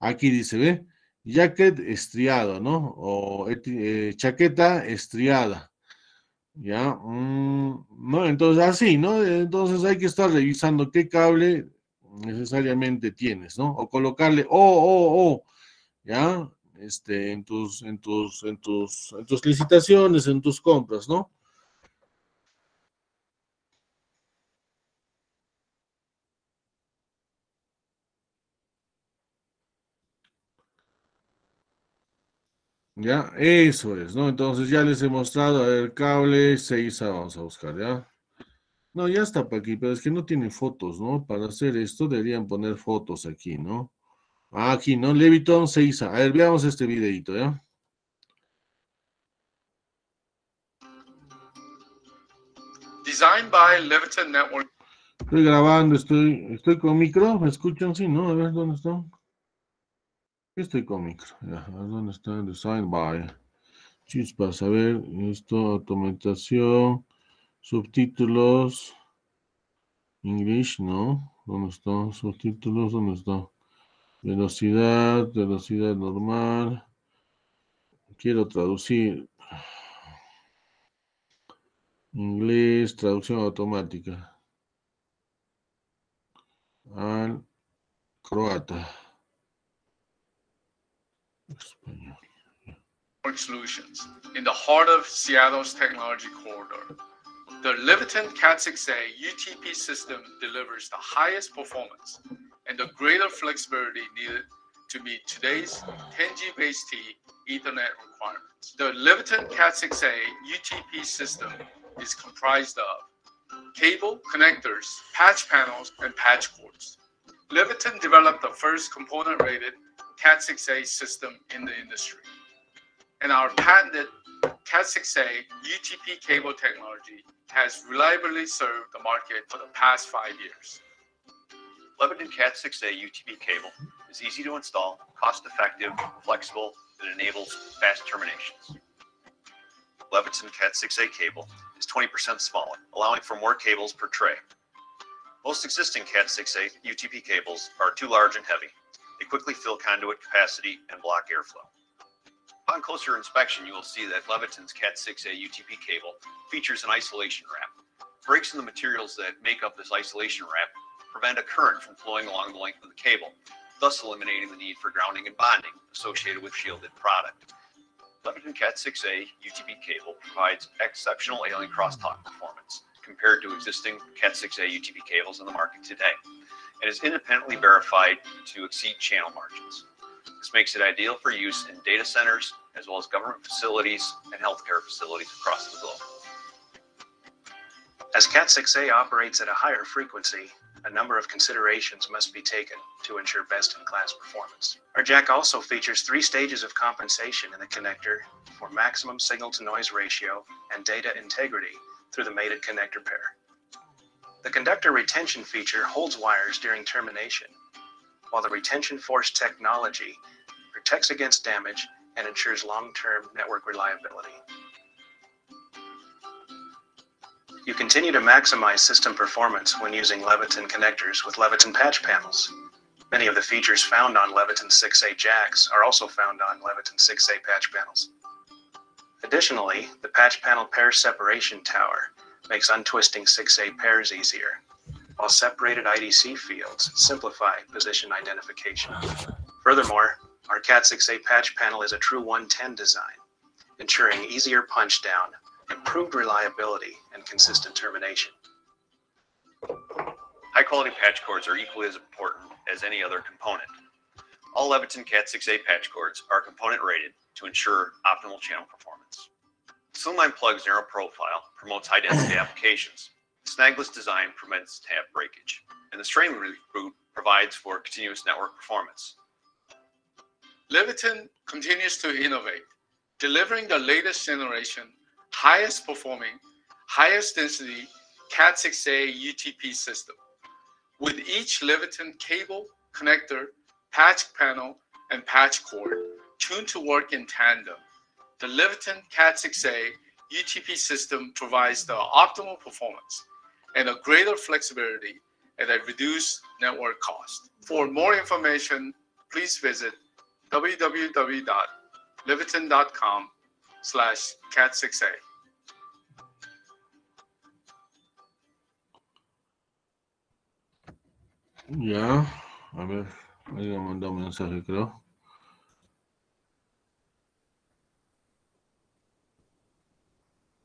Aquí dice, ¿ve? Jacket estriado, ¿no? O eh, chaqueta estriada. Ya, mm, ¿no? Entonces, así, ¿no? Entonces hay que estar revisando qué cable necesariamente tienes, ¿no? O colocarle, oh, oh, oh, ¿ya? Este, en tus, en tus, en tus, en tus licitaciones, en tus compras, ¿no? Ya, eso es, ¿no? Entonces ya les he mostrado, a ver, cable 6 vamos a buscar, ¿ya? No, ya está para aquí, pero es que no tiene fotos, ¿no? Para hacer esto deberían poner fotos aquí, ¿no? Ah, aquí, ¿no? Leviton 6A. ver, veamos este videito, ¿ya? Designed by Leviton Network. Estoy grabando, estoy, estoy con micro, ¿me escuchan? Sí, ¿no? A ver, ¿dónde está? Este cómic, ¿dónde está? Design by. Chispas, a ver, esto, automatización, subtítulos, English, ¿no? ¿Dónde está? Subtítulos, ¿dónde está? Velocidad, velocidad normal. Quiero traducir. Inglés, traducción automática. Al croata. solutions in the heart of Seattle's technology corridor. The Leviton Cat6A UTP system delivers the highest performance and the greater flexibility needed to meet today's 10G-based Ethernet requirements. The Leviton Cat6A UTP system is comprised of cable connectors, patch panels, and patch cords. Leviton developed the first component-rated Cat6a system in the industry. And our patented Cat6a UTP cable technology has reliably served the market for the past five years. Lebanon Cat6a UTP cable is easy to install, cost effective, flexible, and enables fast terminations. Levinson Cat6a cable is 20% smaller, allowing for more cables per tray. Most existing Cat6a UTP cables are too large and heavy, they quickly fill conduit capacity and block airflow. Upon closer inspection, you will see that Leviton's Cat 6A UTP cable features an isolation wrap. Breaks in the materials that make up this isolation wrap prevent a current from flowing along the length of the cable, thus eliminating the need for grounding and bonding associated with shielded product. Leviton Cat 6A UTP cable provides exceptional alien crosstalk performance compared to existing Cat 6A UTP cables on the market today and is independently verified to exceed channel margins. This makes it ideal for use in data centers, as well as government facilities and healthcare facilities across the globe. As Cat 6A operates at a higher frequency, a number of considerations must be taken to ensure best in class performance. Our jack also features three stages of compensation in the connector for maximum signal to noise ratio and data integrity through the mated connector pair. The conductor retention feature holds wires during termination, while the retention force technology protects against damage and ensures long-term network reliability. You continue to maximize system performance when using Leviton connectors with Leviton patch panels. Many of the features found on Leviton 6A jacks are also found on Leviton 6A patch panels. Additionally, the patch panel pair separation tower makes untwisting 6A pairs easier, while separated IDC fields simplify position identification. Furthermore, our CAT6A patch panel is a true 110 design, ensuring easier punch down, improved reliability, and consistent termination. High quality patch cords are equally as important as any other component. All Leviton Cat6A patch cords are component rated to ensure optimal channel performance. Slimline plugs narrow profile, promotes high density <coughs> applications. Snagless design prevents tab breakage, and the strain boot provides for continuous network performance. Leviton continues to innovate, delivering the latest generation, highest performing, highest density Cat6a UTP system. With each Leviton cable, connector, patch panel, and patch cord tuned to work in tandem the Leviton Cat 6A UTP system provides the optimal performance and a greater flexibility at a reduced network cost. For more information, please visit www.leviton.com slash cat6a. Ya, a ver, ahí le mandamos mensaje creo.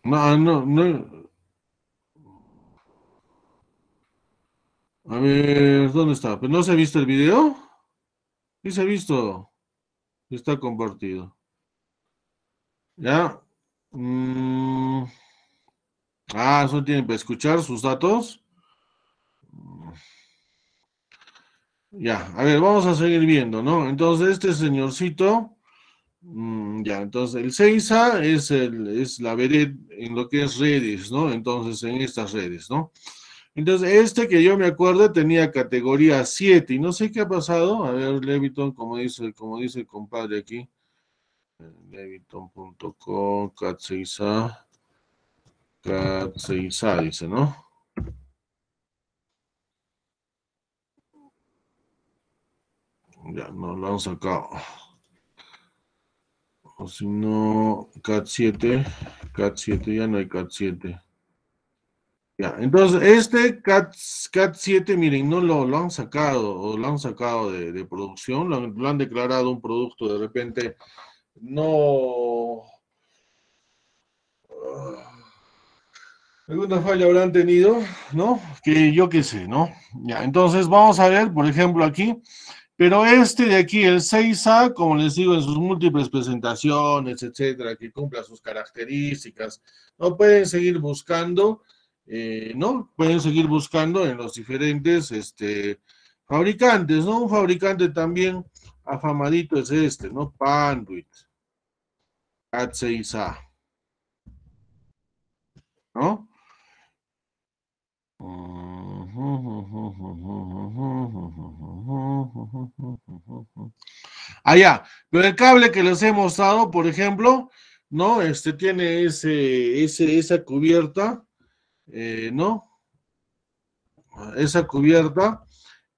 No, no, no. A ver, ¿dónde está? Pues ¿No se ha visto el video? Sí se ha visto. Está compartido. ¿Ya? Mm. Ah, eso tienen para escuchar sus datos. Ya, a ver, vamos a seguir viendo, ¿no? Entonces, este señorcito Mm, ya, entonces el a es, el, es la vered en lo que es redes, ¿no? Entonces en estas redes, ¿no? Entonces este que yo me acuerdo tenía categoría 7 y no sé qué ha pasado. A ver, Leviton, como dice, como dice el compadre aquí. Leviton.com, cat 6 cat 6 dice, ¿no? Ya, no lo han sacado. O si no, cat 7, cat 7, ya no hay cat 7. Ya, entonces este cat, cat 7, miren, no lo, han sacado, o lo han sacado de, producción, lo, lo han declarado un producto de repente no ah, alguna falla habrán tenido, ¿no? Que yo qué sé, ¿no? Ya, entonces vamos a ver, por ejemplo, aquí, pero este de aquí, el 6A, como les digo, en sus múltiples presentaciones, etcétera, que cumpla sus características, no pueden seguir buscando, eh, ¿no? Pueden seguir buscando en los diferentes este, fabricantes, ¿no? Un fabricante también afamadito es este, ¿no? Panduit, CAT6A, ¿no? Mm. Allá, ah, pero el cable que les he mostrado, por ejemplo, ¿no? Este tiene ese, esa cubierta, eh, ¿no? Esa cubierta,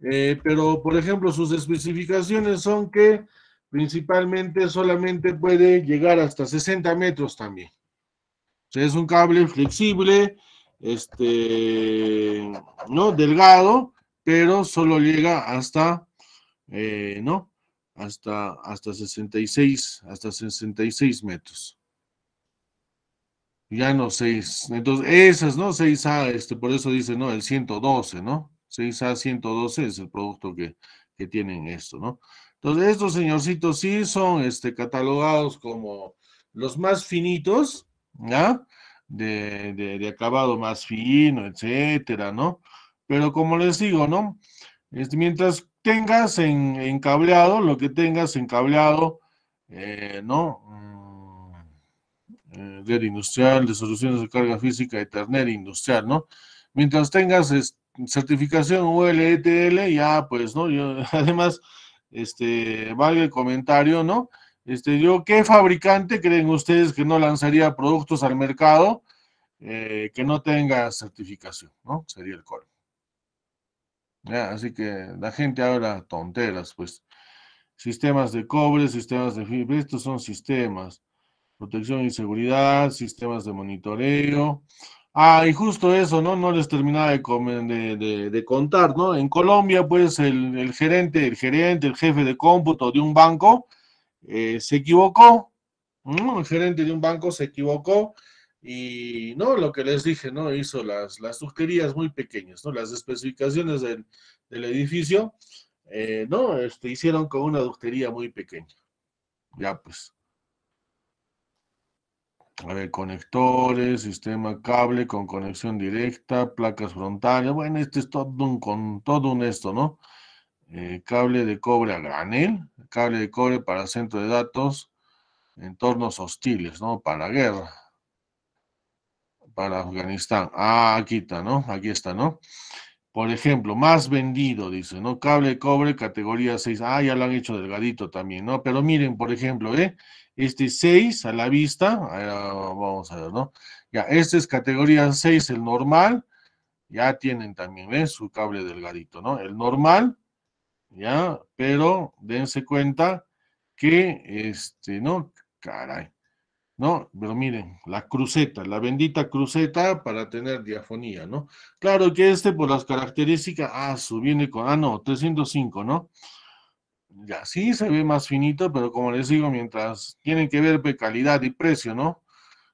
eh, pero por ejemplo, sus especificaciones son que principalmente solamente puede llegar hasta 60 metros también. es un cable flexible, este, ¿no? Delgado, pero solo llega hasta, eh, ¿no? Hasta, hasta 66, hasta 66 metros. Ya no 6, entonces esas, ¿no? 6A, este, por eso dice, ¿no? El 112, ¿no? 6A 112 es el producto que, que tienen esto, ¿no? Entonces, estos señorcitos sí son este, catalogados como los más finitos, ¿ya? de, de, acabado más fino, etcétera, ¿no? Pero como les digo, ¿no? Este, mientras tengas en, en, cableado, lo que tengas en eh, ¿no? Mm, eh, de industrial, de soluciones de carga física, Ethernet industrial, ¿no? Mientras tengas certificación ULETL, e ya pues, ¿no? Yo, <laughs> además, este, valga el comentario, ¿no? Este, yo, ¿qué fabricante creen ustedes que no lanzaría productos al mercado eh, que no tenga certificación? ¿no? Sería el colmo. Así que la gente habla tonteras, pues. Sistemas de cobre, sistemas de fibra, estos son sistemas. Protección y seguridad, sistemas de monitoreo. Ah, y justo eso, ¿no? No les terminaba de, de, contar, ¿no? En Colombia, pues, el, el gerente, el gerente, el jefe de cómputo de un banco, eh, se equivocó, un el gerente de un banco se equivocó y no lo que les dije, ¿no? Hizo las, las muy pequeñas, ¿no? Las especificaciones del, edificio, eh, ¿no? Este, hicieron con una ductería muy pequeña. Ya pues. A ver, conectores, sistema cable con conexión directa, placas frontales. Bueno, este es todo un con todo un esto, ¿no? Eh, cable de cobre a granel, cable de cobre para centro de datos, entornos hostiles, ¿no? Para guerra, para Afganistán. Ah, aquí está, ¿no? Aquí está, ¿no? Por ejemplo, más vendido, dice, ¿no? Cable de cobre, categoría 6. Ah, ya lo han hecho delgadito también, ¿no? Pero miren, por ejemplo, ¿eh? Este 6 a la vista, vamos a ver, ¿no? Ya, este es categoría 6, el normal. Ya tienen también, ¿ves? Su cable delgadito, ¿no? El normal, ¿ya? Pero dense cuenta que, este, ¿no? Caray, ¿no? Pero miren, la cruceta, la bendita cruceta para tener diafonía, ¿no? Claro que este por las características, ah, su viene con, ah, no, 305, ¿no? Ya, sí se ve más finito, pero como les digo, mientras tienen que ver calidad y precio, ¿no?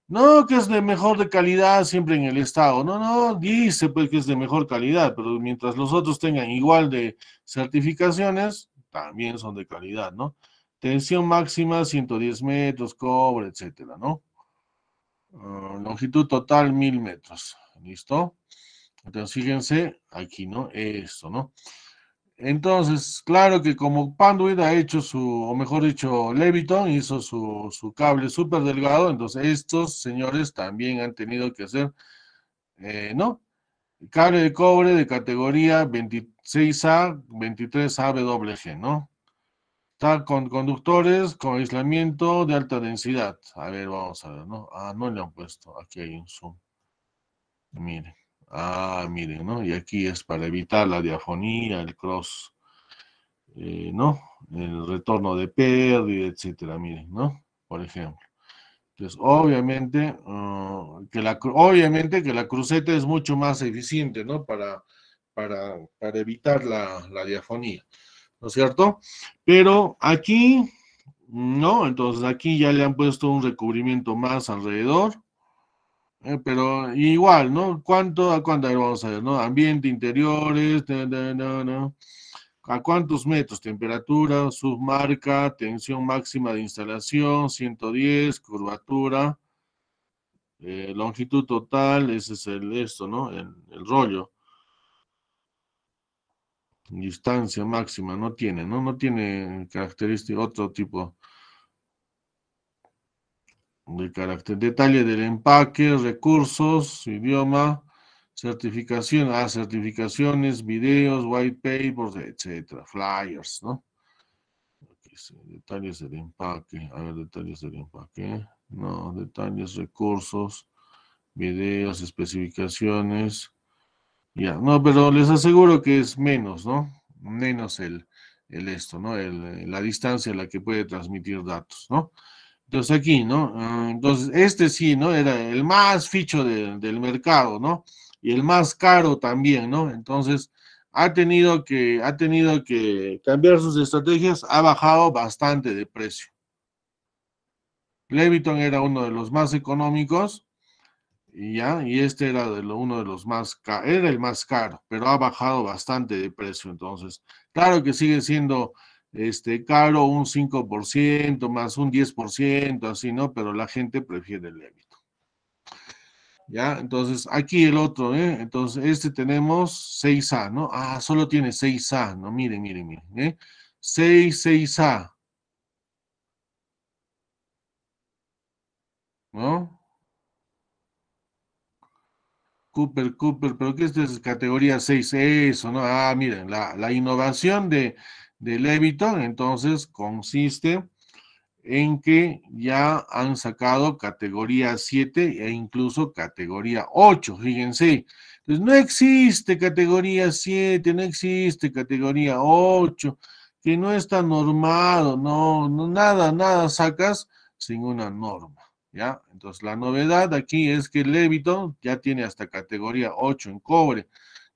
No, que es de mejor de calidad siempre en el Estado. No, no, dice pues que es de mejor calidad, pero mientras los otros tengan igual de certificaciones, también son de calidad, ¿no? Tensión máxima 110 metros, cobre, etcétera, ¿no? Ah, longitud total 1000 metros, ¿listo? Entonces fíjense aquí, ¿no? Esto, ¿no? Entonces, claro que como Panduit ha hecho su, o mejor dicho, Leviton hizo su, cable súper delgado, entonces estos señores también han tenido que hacer, eh, ¿no? Cable de cobre de categoría 26A, 23AWG, ¿no? Está con conductores con aislamiento de alta densidad. A ver, vamos a ver, ¿no? Ah, no le han puesto. Aquí hay un zoom. Miren. Ah, miren, ¿no? Y aquí es para evitar la diafonía, el cross, eh, ¿no? El retorno de pérdida, etcétera, miren, ¿no? Por ejemplo. Entonces, obviamente, ah, que la, obviamente que la cruceta es mucho más eficiente, ¿no? Para, para, para evitar la, la diafonía, ¿no es cierto? Pero aquí, no, entonces aquí ya le han puesto un recubrimiento más alrededor, eh, pero igual, ¿no? ¿Cuánto, a cuánto vamos a ver, ¿no? Ambiente, interiores, no, ¿A cuántos metros? Temperatura, submarca, tensión máxima de instalación, 110, curvatura, eh, longitud total, ese es el esto, ¿no? El, rollo. Distancia máxima, no tiene, ¿no? No tiene características, otro tipo de carácter, detalle del empaque, recursos, idioma, certificación, ah, certificaciones, videos, white papers, etcétera, flyers, ¿no? detalles del empaque, a ver, detalles del empaque, no, detalles, recursos, videos, especificaciones, ya, no, pero les aseguro que es menos, ¿no? Menos el, el esto, ¿no? la distancia a la que puede transmitir datos, ¿no? Entonces aquí, ¿no? Ah, entonces este sí, ¿no? Era el más ficho del mercado, ¿no? Y el más caro también, ¿no? Entonces ha tenido, que, ha tenido que cambiar sus estrategias, ha bajado bastante de precio. Leviton era uno de los más económicos, ¿ya? Y este era uno de los más era el más caro, pero ha bajado bastante de precio, entonces. Claro que sigue siendo este, caro un 5%, más un 10%, así, ¿no? Pero la gente prefiere el débito. ¿Ya? Entonces, aquí el otro, ¿eh? Entonces, este tenemos 6A, ¿no? Ah, solo tiene 6A, ¿no? Miren, miren, miren, ¿eh? 6, 6A. ¿No? Cooper, Cooper, pero que esta es categoría 6, eso, ¿no? Ah, miren, la innovación de, de Leviton, entonces consiste en que ya han sacado categoría 7 e incluso categoría 8, fíjense. Entonces, no existe categoría 7, no existe categoría 8, que no está normado, no, no nada, nada sacas sin una norma, ¿ya? Entonces, la novedad aquí es que Leviton ya tiene hasta categoría 8 en cobre.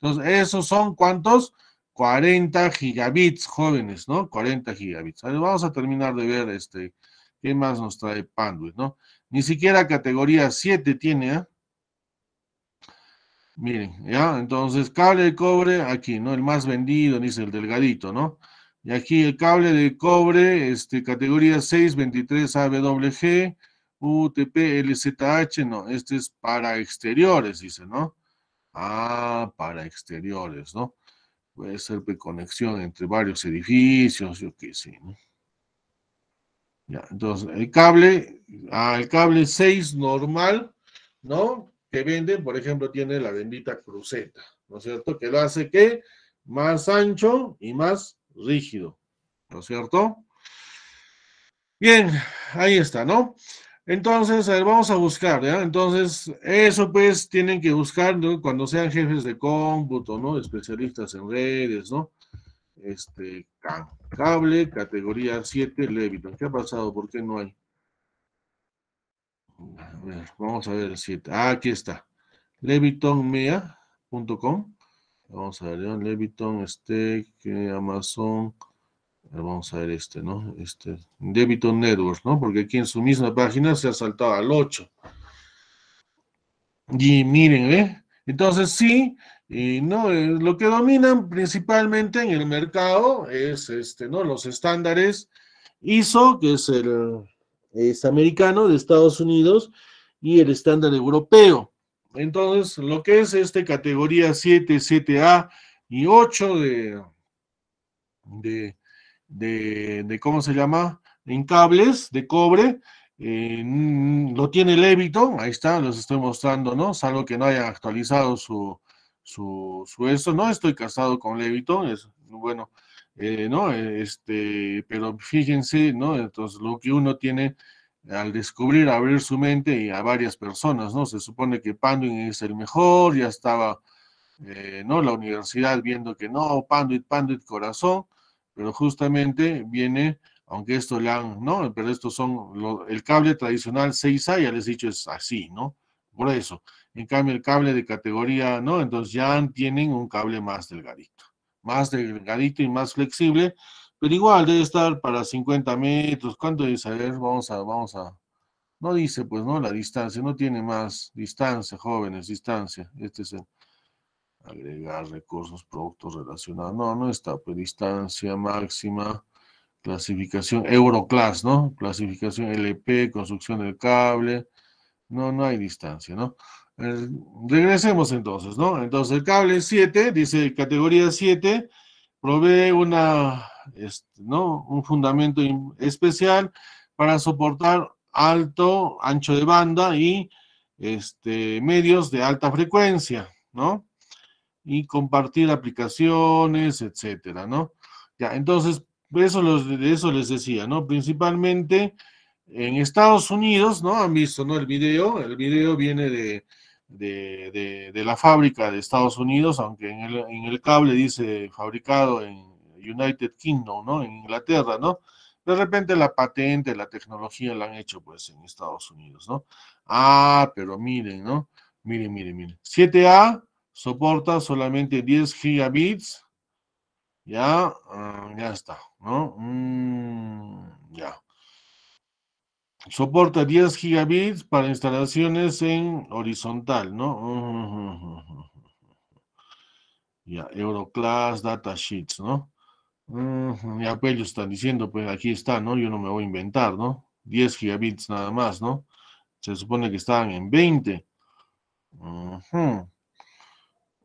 Entonces, ¿esos son cuántos? 40 gigabits jóvenes, ¿no? 40 gigabits. vamos a terminar de ver este, qué más nos trae Panduit, ¿no? Ni siquiera categoría 7 tiene, ¿eh? Miren, ¿ya? Entonces, cable de cobre, aquí, ¿no? El más vendido, dice el delgadito, ¿no? Y aquí el cable de cobre, este, categoría 623 AWG, UTP, LZH, no, este es para exteriores, dice, ¿no? Ah, para exteriores, ¿no? Puede ser conexión entre varios edificios, yo qué sé, ¿no? Ya, entonces, el cable, ah, el cable 6 normal, ¿no? Que venden, por ejemplo, tiene la bendita cruceta, ¿no es cierto? Que lo hace que más ancho y más rígido, ¿no es cierto? Bien, ahí está, ¿no? Entonces, a ver, vamos a buscar, ¿ya? Entonces, eso pues tienen que buscar ¿no? cuando sean jefes de cómputo, ¿no? Especialistas en redes, ¿no? Este, cable, categoría 7, Leviton. ¿Qué ha pasado? ¿Por qué no hay? A ver, vamos a ver el 7. Ah, aquí está. LevitonMea.com. Vamos a ver, Leviton, este, Amazon.com. Amazon vamos a ver este, ¿no? Este, Debiton Networks, ¿no? Porque aquí en su misma página se ha saltado al 8. Y miren, ¿eh? Entonces sí, y no, eh, lo que dominan principalmente en el mercado es este, ¿no? Los estándares ISO, que es el es americano de Estados Unidos, y el estándar europeo. Entonces, lo que es este categoría 7, 7A y 8 de, de de, ¿cómo se llama? En cables de cobre. lo tiene Leviton, ahí está, los estoy mostrando, ¿no? Salvo que no haya actualizado su, su, su no estoy casado con Leviton, es bueno, eh, ¿no? Este, pero fíjense, ¿no? Entonces, lo que uno tiene al descubrir, abrir su mente y a varias personas, ¿no? Se supone que Panduin es el mejor, ya estaba, eh, ¿no? La universidad viendo que no, Panduit, Panduit, corazón, pero justamente viene, aunque esto le han, ¿no? Pero estos son, el cable tradicional 6A, ya les he dicho, es así, ¿no? Por eso. En cambio, el cable de categoría, ¿no? Entonces ya tienen un cable más delgadito, más delgadito y más flexible, pero igual debe estar para 50 metros. ¿Cuánto debe saber? Vamos a, vamos a, no dice, pues, ¿no? La distancia, no tiene más distancia, jóvenes, distancia. Este es el agregar recursos, productos relacionados. No, no está, pues distancia máxima, clasificación Euroclass, ¿no? Clasificación LP, construcción del cable. No, no hay distancia, ¿no? Eh, regresemos entonces, ¿no? Entonces el cable 7, dice categoría 7, provee una, este, ¿no? un fundamento especial para soportar alto ancho de banda y este, medios de alta frecuencia, ¿no? y compartir aplicaciones, etcétera, ¿no? Ya, entonces, eso, los, eso les decía, ¿no? Principalmente en Estados Unidos, ¿no? Han visto, ¿no? El video, el video viene de, de, la fábrica de Estados Unidos, aunque en el, en el, cable dice fabricado en United Kingdom, ¿no? En Inglaterra, ¿no? De repente la patente, la tecnología la han hecho, pues, en Estados Unidos, ¿no? Ah, pero miren, ¿no? Miren, miren, miren. 7A, soporta solamente 10 gigabits. Ya, ah, ya está, ¿no? Mm, ya. Soporta 10 gigabits para instalaciones en horizontal, ¿no? ya, Euroclass, datasheets, ¿no? ya, pues ellos están diciendo, pues aquí está, ¿no? Yo no me voy a inventar, ¿no? 10 gigabits nada más, ¿no? Se supone que estaban en 20.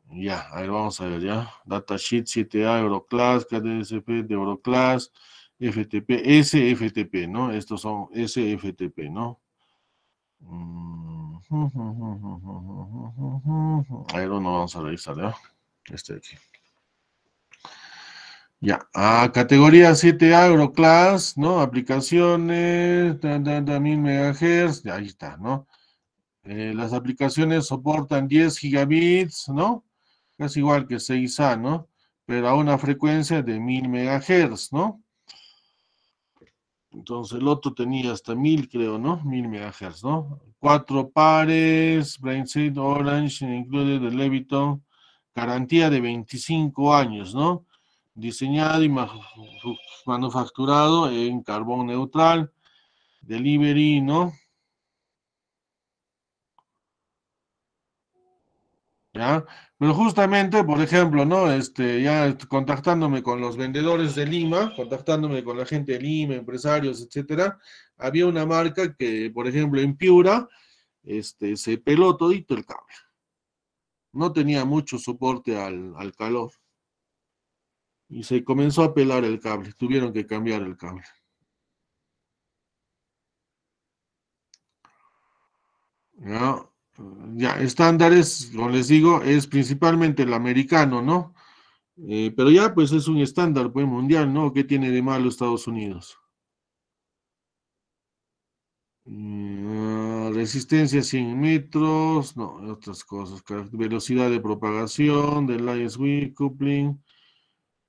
Ya, ahí ver, vamos a ver, ya. Datasheet 7A Euroclass, KDSP de Euroclass, FTP, SFTP, ¿no? Estos son SFTP, ¿no? Mm, a no vamos a revisar, ¿ya? Este de aquí. Ya, a categoría 7A Euroclass, ¿no? Aplicaciones, mil megahertz, ahí está, ¿no? Eh, las aplicaciones soportan 10 gigabits, ¿no? casi igual que 6A, ¿no? Pero a una frecuencia de 1000 MHz, ¿no? Entonces el otro tenía hasta 1000, creo, ¿no? 1000 MHz, ¿no? Cuatro pares, Brainside, Orange, incluye de Leviton, garantía de 25 años, ¿no? Diseñado y manufacturado en carbón neutral, delivery, ¿no? Pero justamente, por ejemplo, ¿no? Este, ya contactándome con los vendedores de Lima, contactándome con la gente de Lima, empresarios, etcétera, había una marca que, por ejemplo, en Piura, este, se peló todito el cable. No tenía mucho soporte al, al calor. Y se comenzó a pelar el cable, tuvieron que cambiar el cable. ¿Ya? ya, estándares, como les digo, es principalmente el americano, ¿no? Eh, pero ya, pues es un estándar pues, mundial, ¿no? ¿Qué tiene de malo Estados Unidos? Mm, resistencia 100 metros, no, otras cosas, velocidad de propagación, del Lions coupling,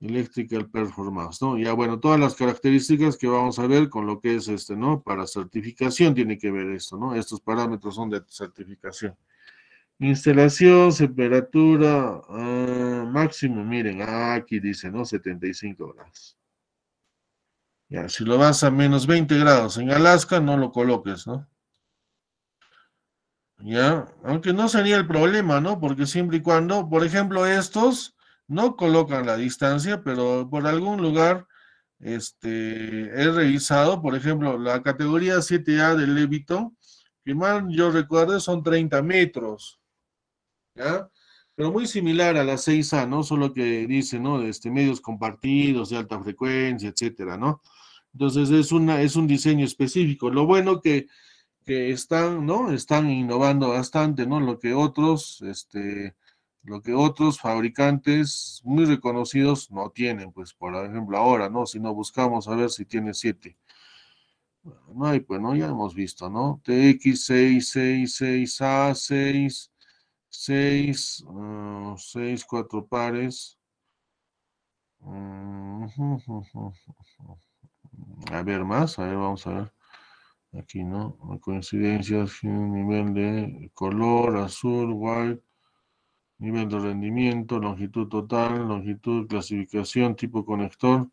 Electrical Performance, ¿no? Ya, bueno, todas las características que vamos a ver con lo que es este, ¿no? Para certificación tiene que ver esto, ¿no? Estos parámetros son de certificación. Instalación, temperatura, ah, máximo, miren, ah, aquí dice, ¿no? 75 grados. Ya, si lo vas a menos 20 grados en Alaska, no lo coloques, ¿no? Ya, aunque no sería el problema, ¿no? Porque siempre y cuando, por ejemplo, estos no colocan la distancia, pero por algún lugar este, he revisado, por ejemplo, la categoría 7A del Levito, que mal yo recuerdo son 30 metros, ¿ya? Pero muy similar a la 6A, ¿no? Solo que dice, ¿no? Este, medios compartidos, de alta frecuencia, etcétera, ¿no? Entonces es, una, es un diseño específico. Lo bueno que, que están, ¿no? Están innovando bastante, ¿no? Lo que otros, este, lo que otros fabricantes muy reconocidos no tienen, pues por ejemplo ahora, ¿no? Si no buscamos a ver si tiene siete no hay, pues no, ya hemos visto, ¿no? TX666A6, 6, 6, 4 pares. Mm, a ver más, a ver, vamos a ver. Aquí, ¿no? Coincidencias, nivel de color, azul, white nivel de rendimiento, longitud total, longitud, clasificación, tipo conector,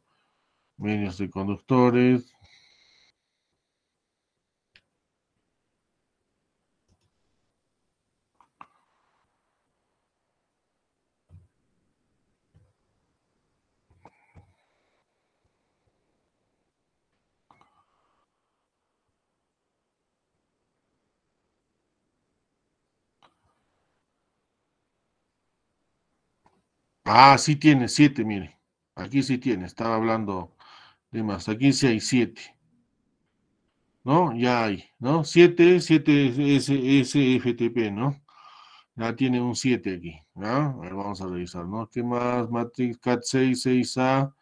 medios de conductores, Ah, sí tiene 7, mire. Aquí sí tiene, estaba hablando de más. Aquí sí hay siete. ¿No? Ya hay, ¿no? Siete, siete FTP, ¿no? Ya tiene un 7 aquí, ¿no? A vamos a revisar, ¿no? ¿Qué más? Matrix CAT 6, 6A,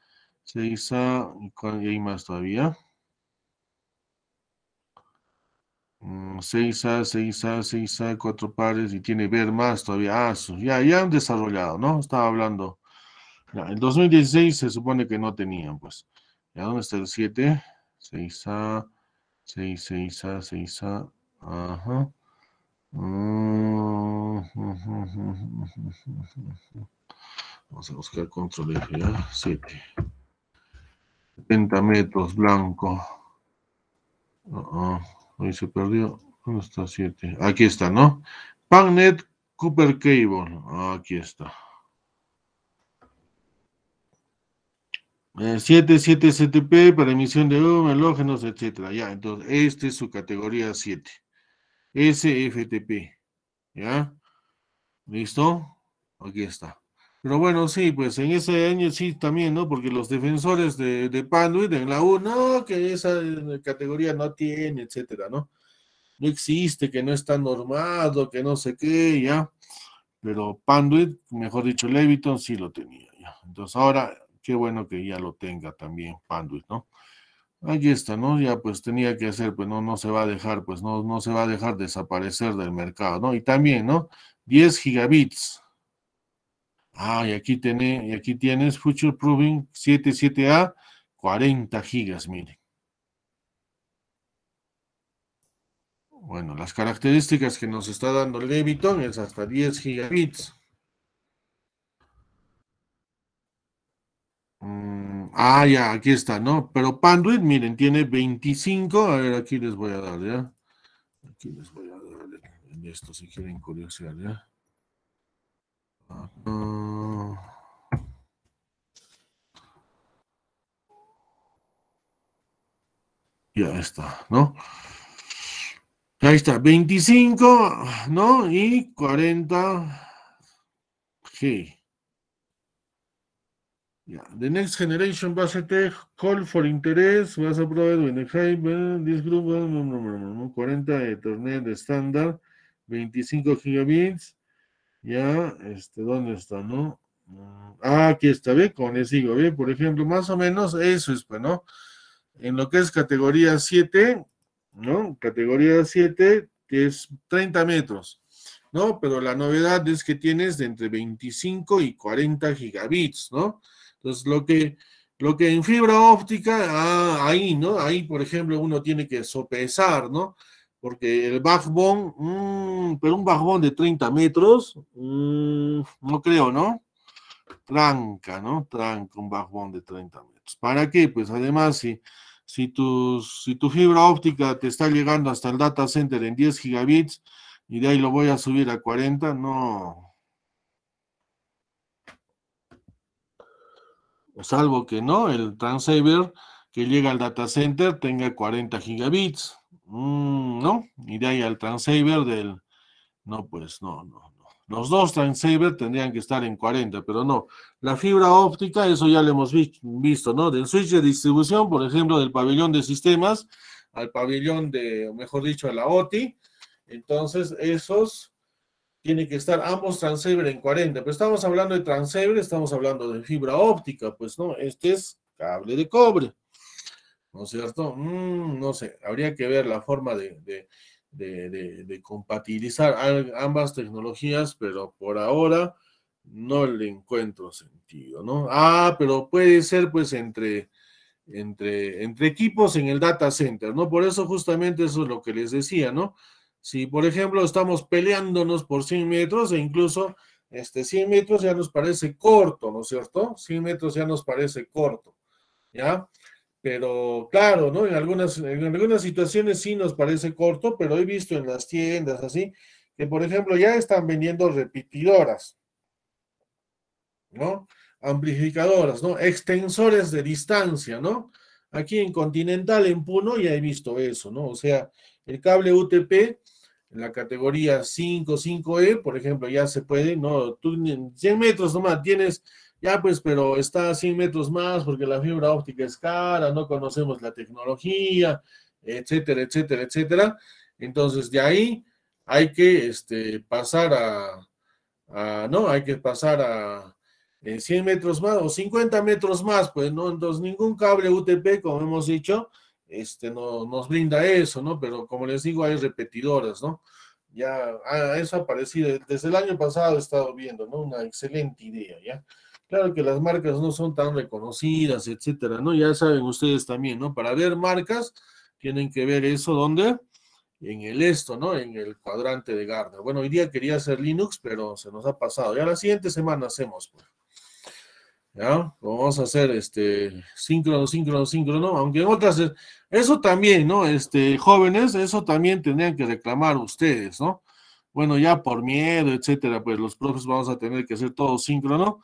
6A, y hay más todavía. 6 mm, A, 6 A, 6 A, 4 pares y tiene ver más todavía. Ah, ya, han desarrollado, ¿no? Estaba hablando. En 2016 se supone que no tenían, pues. ¿Ya dónde está el 7? 6 A, 6, 6 A, 6 A. Ajá. Mm. Vamos a buscar control F, ¿ya? 7. 70 metros, blanco. Uh Ahí se perdió. ¿Dónde está? 7. Aquí está, ¿no? PagNet Cooper Cable. Aquí está. 777P eh, para emisión de humo, melógenos, etcétera. Ya, entonces, este es su categoría 7. SFTP. ¿Ya? ¿Listo? Aquí está. Pero bueno, sí, pues en ese año sí también, ¿no? Porque los defensores de, de Panduit en la U, no, que esa eh, categoría no tiene, etcétera, ¿no? No existe, que no está normado, que no sé qué, ya. Pero Panduit, mejor dicho, Leviton sí lo tenía, ya. Entonces ahora, qué bueno que ya lo tenga también Panduit, ¿no? Aquí está, ¿no? Ya pues tenía que hacer, pues no, no se va a dejar, pues no, no se va a dejar desaparecer del mercado, ¿no? Y también, ¿no? 10 gigabits, Ah, y aquí, tiene, y aquí tienes Future Proving 77A, 40 gigas, miren. Bueno, las características que nos está dando el Leviton es hasta 10 gigabits. Mm, ah, ya, aquí está, ¿no? Pero Panduit, miren, tiene 25. A ver, aquí les voy a dar, ¿ya? Aquí les voy a dar en esto si quieren curiosidad ¿ya? Ya está, ¿no? Ahí está, 25, ¿no? Y 40 G. Ya, The next generation Bassetech, call for interest, vas a probar when the hype, this group, 40 estándar, 25 gigabits, ya, este, ¿dónde está, no? Mm, ah, aquí está, bien, con el sigo, bien, por ejemplo, más o menos eso es, pues, ¿no? En lo que es categoría 7, ¿no? Categoría 7, que es 30 metros, ¿no? Pero la novedad es que tienes de entre 25 y 40 gigabits, ¿no? Entonces, lo que, lo que en fibra óptica, ah, ahí, ¿no? Ahí, por ejemplo, uno tiene que sopesar, ¿no? Porque el backbone, mm, pero un backbone de 30 metros, mm, no creo, ¿no? Tranca, ¿no? Tranca un backbone de 30 metros. ¿Para qué? Pues además, si, si, tu, si tu fibra óptica te está llegando hasta el data center en 10 gigabits y de ahí lo voy a subir a 40, no, salvo que no, el transceiver que llega al data center tenga 40 gigabits. Mm, no, iría ahí al transceiver del... No, pues no, no, no. Los dos transceiver tendrían que estar en 40, pero no. La fibra óptica, eso ya lo hemos visto, ¿no? Del switch de distribución, por ejemplo, del pabellón de sistemas al pabellón de, mejor dicho, a la OTI. Entonces, esos tienen que estar ambos transceiver en 40. Pero estamos hablando de transceiver, estamos hablando de fibra óptica, pues no, este es cable de cobre. ¿no es cierto? Mm, no sé, habría que ver la forma de, de, compatibilizar ambas tecnologías, pero por ahora no le encuentro sentido, ¿no? Ah, pero puede ser pues entre, entre, entre equipos en el data center, ¿no? Por eso justamente eso es lo que les decía, ¿no? Si, por ejemplo, estamos peleándonos por 100 metros e incluso este, 100 metros ya nos parece corto, ¿no es cierto? 100 metros ya nos parece corto, ¿ya? Pero claro, ¿no? En algunas, en algunas situaciones sí nos parece corto, pero he visto en las tiendas así, que por ejemplo ya están vendiendo repetidoras, ¿no? Amplificadoras, ¿no? Extensores de distancia, ¿no? Aquí en Continental, en Puno, ya he visto eso, ¿no? O sea, el cable UTP en la categoría 5, 5E, por ejemplo, ya se puede, ¿no? Tú en 100 metros nomás tienes ya pues, pero está a 100 metros más porque la fibra óptica es cara, no conocemos la tecnología, etcétera, etcétera, etcétera. Entonces, de ahí hay que este, pasar a, no, hay que pasar a 100 eh, metros más o 50 metros más, pues, ¿no? Entonces, ningún cable UTP, como hemos dicho, este, no, nos brinda eso, ¿no? Pero como les digo, hay repetidoras, ¿no? Ya, ah, eso ha parecido, desde el año pasado he estado viendo, ¿no? Una excelente idea, ¿ya? Claro que las marcas no son tan reconocidas, etcétera, ¿no? Ya saben ustedes también, ¿no? Para ver marcas, tienen que ver eso, ¿dónde? En el esto, ¿no? En el cuadrante de Gardner. Bueno, hoy día quería hacer Linux, pero se nos ha pasado. Ya la siguiente semana hacemos, pues. ¿Ya? Vamos a hacer este síncrono, síncrono, síncrono, aunque en otras, eso también, ¿no? Este, jóvenes, eso también tendrían que reclamar ustedes, ¿no? Bueno, ya por miedo, etcétera, pues los profes vamos a tener que hacer todo síncrono,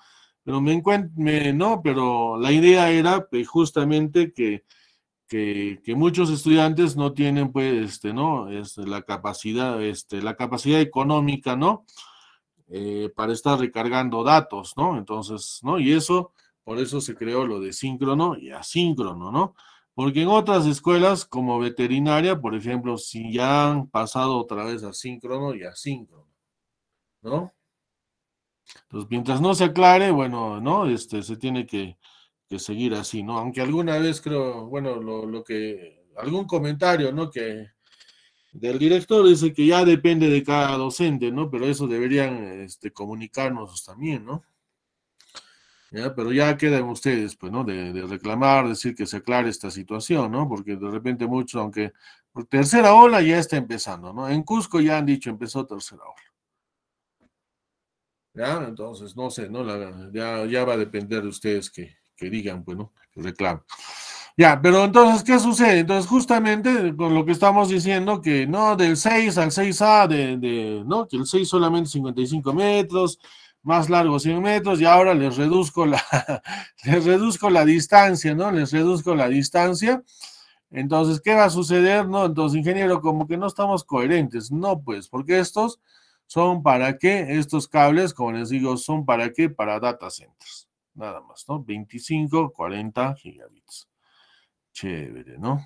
pero me no, pero la idea era pues, justamente que, que, muchos estudiantes no tienen, pues, este, ¿no? Este, la capacidad, este, la capacidad económica, ¿no? Eh, para estar recargando datos, ¿no? Entonces, ¿no? Y eso, por eso se creó lo de síncrono y asíncrono, ¿no? Porque en otras escuelas, como veterinaria, por ejemplo, si ya han pasado otra vez a síncrono y asíncrono, ¿no? Entonces, pues, mientras no se aclare, bueno, ¿no? Este, se tiene que, seguir así, ¿no? Aunque alguna vez creo, bueno, lo, que, algún comentario, ¿no? Que del director dice que ya depende de cada docente, ¿no? Pero eso deberían este, comunicarnos también, ¿no? ¿Ya? Pero ya quedan ustedes, pues, ¿no? De, reclamar, decir que se aclare esta situación, ¿no? Porque de repente mucho, aunque tercera ola ya está empezando, ¿no? En Cusco ya han dicho empezó tercera ola entonces, no sé, ¿no? La, ya, ya, va a depender de ustedes que, digan, bueno, pues, que reclamen. Ya, pero entonces, ¿qué sucede? Entonces, justamente con lo que estamos diciendo, que no, del 6 al 6A, de, de ¿no? Que el 6 solamente 55 metros, más largo 100 metros, y ahora les reduzco la, <laughs> les reduzco la distancia, ¿no? Les reduzco la distancia. Entonces, ¿qué va a suceder? No, entonces, ingeniero, como que no estamos coherentes. No, pues, porque estos son para qué estos cables, como les digo, son para qué, para data centers, nada más, ¿no? 25, 40 gigabits. Chévere, ¿no?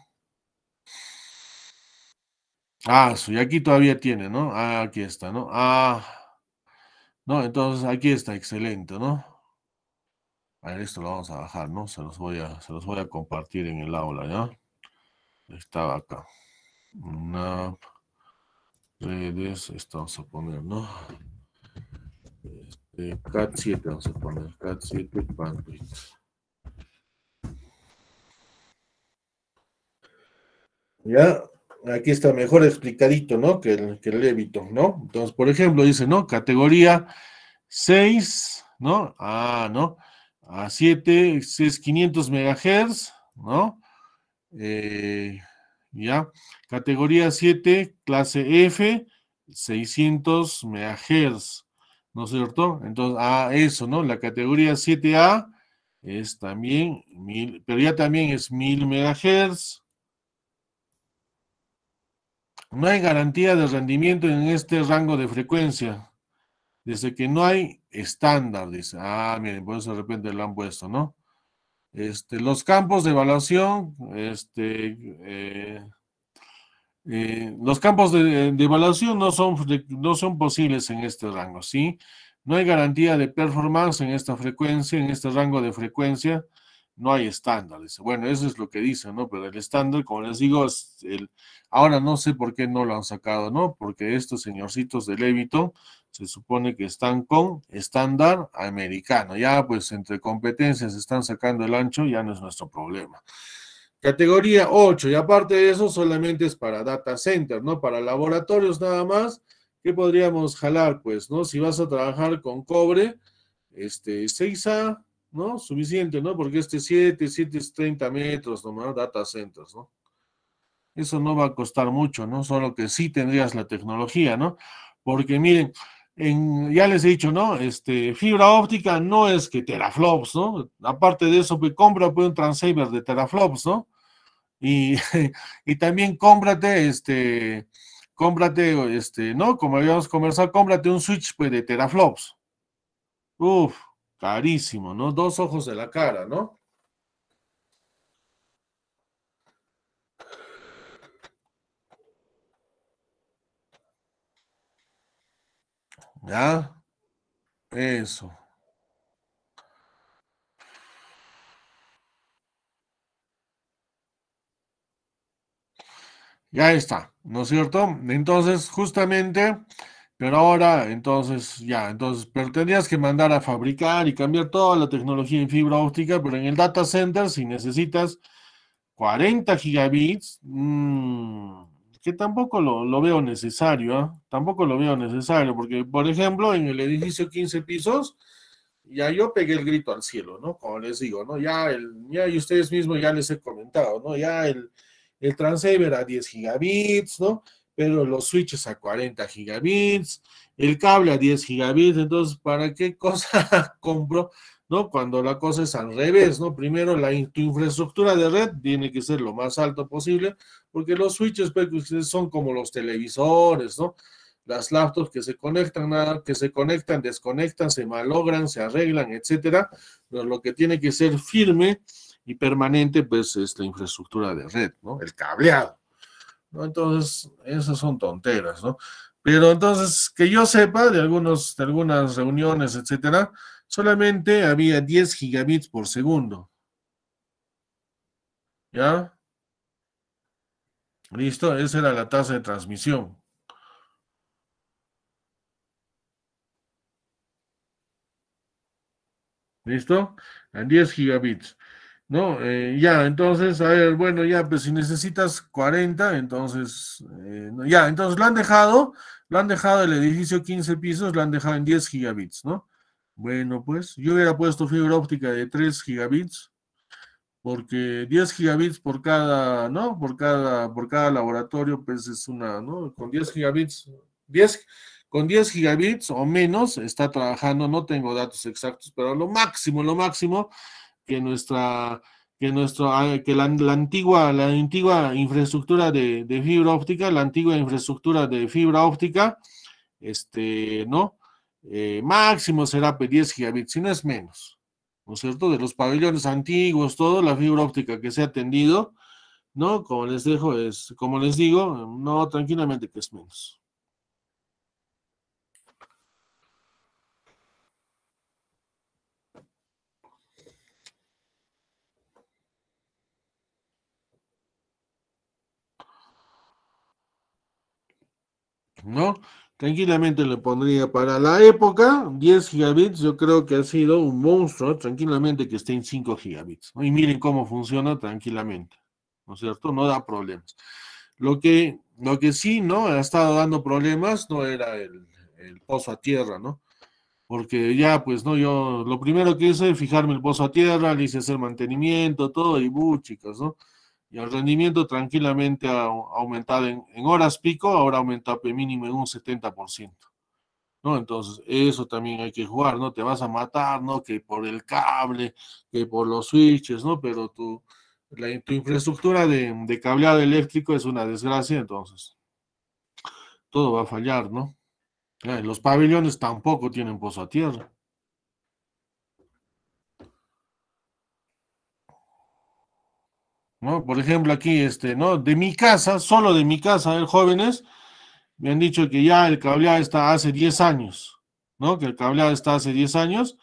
Ah, y aquí todavía tiene, ¿no? Ah, aquí está, ¿no? Ah, no, entonces aquí está, excelente, ¿no? A ver, esto lo vamos a bajar, ¿no? Se los voy a, se los voy a compartir en el aula, ¿ya? Estaba acá. Una redes, esta esto vamos a poner, ¿no? Este, cat 7 vamos a poner, cat 7 bandwidth. Ya, aquí está mejor explicadito, ¿no? Que el, que el ¿no? Entonces, por ejemplo, dice, ¿no? Categoría 6, ¿no? Ah, ¿no? A 7 6, 500 megahertz, ¿no? Eh, ¿ya? Categoría 7, clase F, 600 MHz, ¿no es cierto? Entonces, ah, eso, ¿no? La categoría 7A es también 1000, pero ya también es 1000 MHz. No hay garantía de rendimiento en este rango de frecuencia. Desde que no hay estándar, dice. Ah, miren, por eso de repente lo han puesto, ¿no? Este, los campos de evaluación, este, eh, eh, los campos de, evaluación no son, no son posibles en este rango, ¿sí? No hay garantía de performance en esta frecuencia, en este rango de frecuencia, no hay estándares. Bueno, eso es lo que dicen, ¿no? Pero el estándar, como les digo, ahora no sé por qué no lo han sacado, ¿no? Porque estos señorcitos de Leviton se supone que están con estándar americano. Ya pues entre competencias están sacando el ancho, ya no es nuestro problema. Categoría 8, y aparte de eso solamente es para data center, ¿no? Para laboratorios nada más, ¿Qué podríamos jalar? Pues, ¿no? Si vas a trabajar con cobre, este 6A, ¿no? Suficiente, ¿no? Porque este 7, 7 es 30 metros ¿no? data centers, ¿no? Eso no va a costar mucho, ¿no? Solo que sí tendrías la tecnología, ¿no? Porque miren, ya les he dicho, ¿no? Este, fibra óptica no es que teraflops, ¿no? Aparte de eso, pues compra un transceiver de teraflops, ¿no? Y, <laughs> y también cómprate, este, cómprate, este, ¿no? Como habíamos conversado, cómprate un switch pues, de teraflops. Uf, carísimo, ¿no? Dos ojos de la cara, ¿no? ¿Ya? Eso. Ya está, ¿no es cierto? Entonces, justamente, pero ahora, entonces, ya, entonces, pero tendrías que mandar a fabricar y cambiar toda la tecnología en fibra óptica, pero en el data center, si necesitas 40 gigabits, mmm, que tampoco lo, veo necesario, ¿eh? tampoco lo veo necesario, porque por ejemplo en el edificio 15 pisos, ya yo pegué el grito al cielo, ¿no? Como les digo, ¿no? Ya, el, ya y ustedes mismos ya les he comentado, ¿no? Ya el, el transceiver a 10 gigabits, ¿no? Pero los switches a 40 gigabits, el cable a 10 gigabits, entonces, ¿para qué cosa <laughs> compro cuando la cosa es al revés, ¿no? Primero, la, infraestructura de red tiene que ser lo más alto posible, porque los switches pues, pues, son como los televisores, ¿no? Las laptops que se conectan, que se conectan, desconectan, se malogran, se arreglan, etcétera. Pero lo que tiene que ser firme y permanente, pues, es la infraestructura de red, ¿no? El cableado. ¿no? Entonces, esas son tonteras, ¿no? Pero entonces, que yo sepa de, algunos, de algunas reuniones, etcétera, solamente había 10 gigabits por segundo. ¿Ya? Listo, esa era la tasa de transmisión. ¿Listo? En 10 gigabits. ¿No? Eh, ya, entonces, a ver, bueno, ya, pues si necesitas 40, entonces, eh, ya, entonces lo han dejado, lo han dejado el edificio 15 pisos, lo han dejado en 10 gigabits, ¿no? Bueno, pues yo hubiera puesto fibra óptica de 3 gigabits, porque 10 gigabits por cada, ¿no? Por cada, por cada laboratorio, pues es una, ¿no? Con 10 gigabits, 10, con 10 gigabits o menos está trabajando, no tengo datos exactos, pero lo máximo, lo máximo que nuestra que nuestro ah, que la, antigua la antigua infraestructura de, fibra óptica la antigua infraestructura de fibra óptica este no eh, máximo será 10 gigabits, si no es menos, ¿no es cierto? De los pabellones antiguos, toda la fibra óptica que se ha tendido, ¿no? Como les dejo, es, como les digo, no, tranquilamente que es menos. ¿No? tranquilamente le pondría para la época 10 gigabits, yo creo que ha sido un monstruo, tranquilamente que esté en 5 gigabits. ¿no? Y miren cómo funciona tranquilamente, ¿no es cierto? No da problemas. Lo que, que sí, ¿no? Ha estado dando problemas, no era el, pozo a tierra, ¿no? Porque ya, pues, ¿no? Yo lo primero que hice es fijarme el pozo a tierra, le hice hacer mantenimiento, todo, y buh, ¿no? y el rendimiento tranquilamente ha aumentado en, horas pico, ahora aumenta mínimo en un 70%. ¿no? Entonces, eso también hay que jugar, ¿no? Te vas a matar, ¿no? Que por el cable, que por los switches, ¿no? Pero tu, infraestructura de, de, cableado eléctrico es una desgracia, entonces todo va a fallar, ¿no? Eh, los pabellones tampoco tienen pozo a tierra. Por ejemplo, aquí, este, ¿no? De mi casa, solo de mi casa, de jóvenes, me han dicho que ya el cableado está hace 10 años, ¿no? Que el cableado está hace 10 años,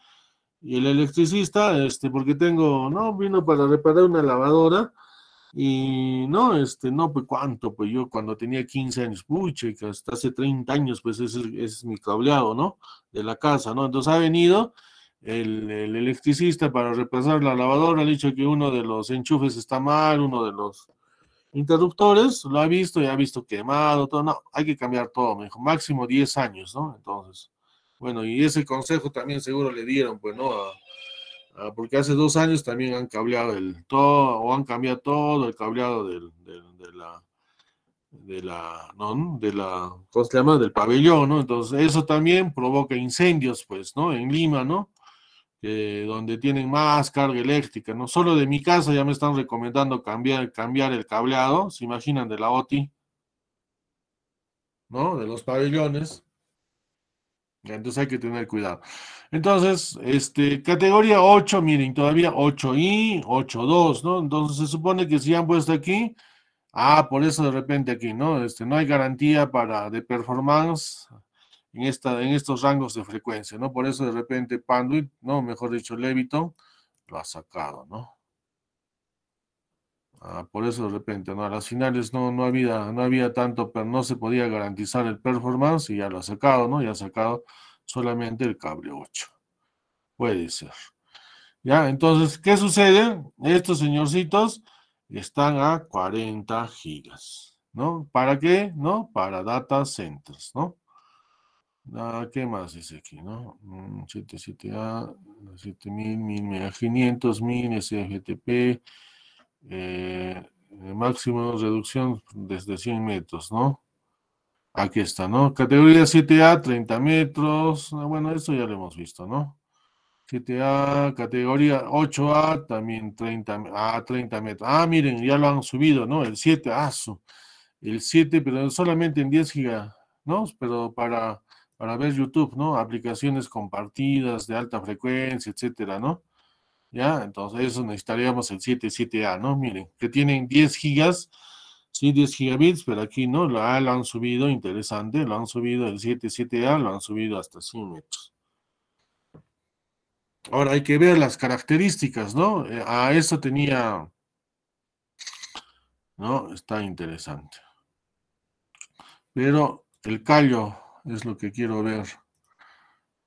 y el electricista, este, porque tengo, ¿no? Vino para reparar una lavadora, y no, este, no, pues cuánto, pues yo cuando tenía 15 años, pucha, que hasta hace 30 años, pues ese, es mi cableado, ¿no? De la casa, ¿no? Entonces ha venido el, electricista para repasar la lavadora, ha dicho que uno de los enchufes está mal, uno de los interruptores lo ha visto y ha visto quemado, todo, no, hay que cambiar todo, me dijo, máximo 10 años, ¿no? Entonces, bueno, y ese consejo también seguro le dieron, pues, ¿no? porque hace dos años también han cableado el todo, o han cambiado todo el cableado del, de la de la, ¿no? De la, ¿cómo se llama? Del pabellón, ¿no? Entonces, eso también provoca incendios, pues, ¿no? En Lima, ¿no? Eh, donde tienen más carga eléctrica, ¿no? Solo de mi casa ya me están recomendando cambiar, cambiar el cableado, se imaginan de la OTI, ¿no? De los pabellones. Entonces hay que tener cuidado. Entonces, este, categoría 8, miren, todavía 8i, 8.2, ¿no? Entonces se supone que si han puesto aquí, ah, por eso de repente aquí, ¿no? Este, no hay garantía para de performance en, estos rangos de frecuencia, ¿no? Por eso de repente Panduit, ¿no? Mejor dicho, Leviton lo ha sacado, ¿no? Ah, por eso de repente, ¿no? A las finales no, no, había, no había tanto, pero no se podía garantizar el performance y ya lo ha sacado, ¿no? Ya ha sacado solamente el cable 8. Puede ser. Ya, entonces, ¿qué sucede? Estos señorcitos están a 40 gigas, ¿no? ¿Para qué? ¿No? Para data centers, ¿no? Ah, ¿Qué más dice aquí, no? 77A, 7000, 1000, 500 1000, SFTP, eh, máximo reducción desde 100 metros, ¿no? Aquí está, ¿no? Categoría 7A, 30 metros, ah, bueno, eso ya lo hemos visto, ¿no? 7A, categoría 8A, también 30, ah, 30 metros. Ah, miren, ya lo han subido, ¿no? El 7, a el 7, pero solamente en 10 gigas, ¿no? Pero para para ver YouTube, ¿no? Aplicaciones compartidas de alta frecuencia, etcétera, ¿no? Ya, entonces eso necesitaríamos el 77A, ¿no? Miren, que tienen 10 gigas, sí, 10 gigabits, pero aquí, ¿no? La A lo han subido, interesante, lo han subido el 77A, lo han subido hasta 100 metros. Ahora hay que ver las características, ¿no? Eh, a eso tenía, ¿no? Está interesante. Pero el callo es lo que quiero ver.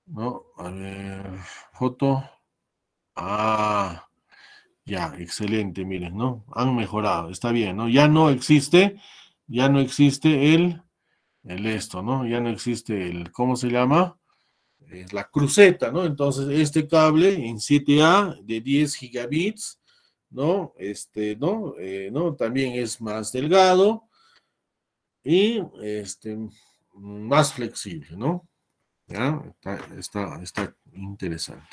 No, a ver, foto. Ah, ya, excelente, miren, ¿no? Han mejorado, está bien, ¿no? Ya no existe, ya no existe el, el esto, ¿no? Ya no existe el, ¿cómo se llama? Es eh, la cruceta, ¿no? Entonces, este cable en 7A de 10 gigabits, ¿no? Este, ¿no? Eh, ¿no? También es más delgado y, este, más flexible, ¿no? ¿Ya? Está, interesante.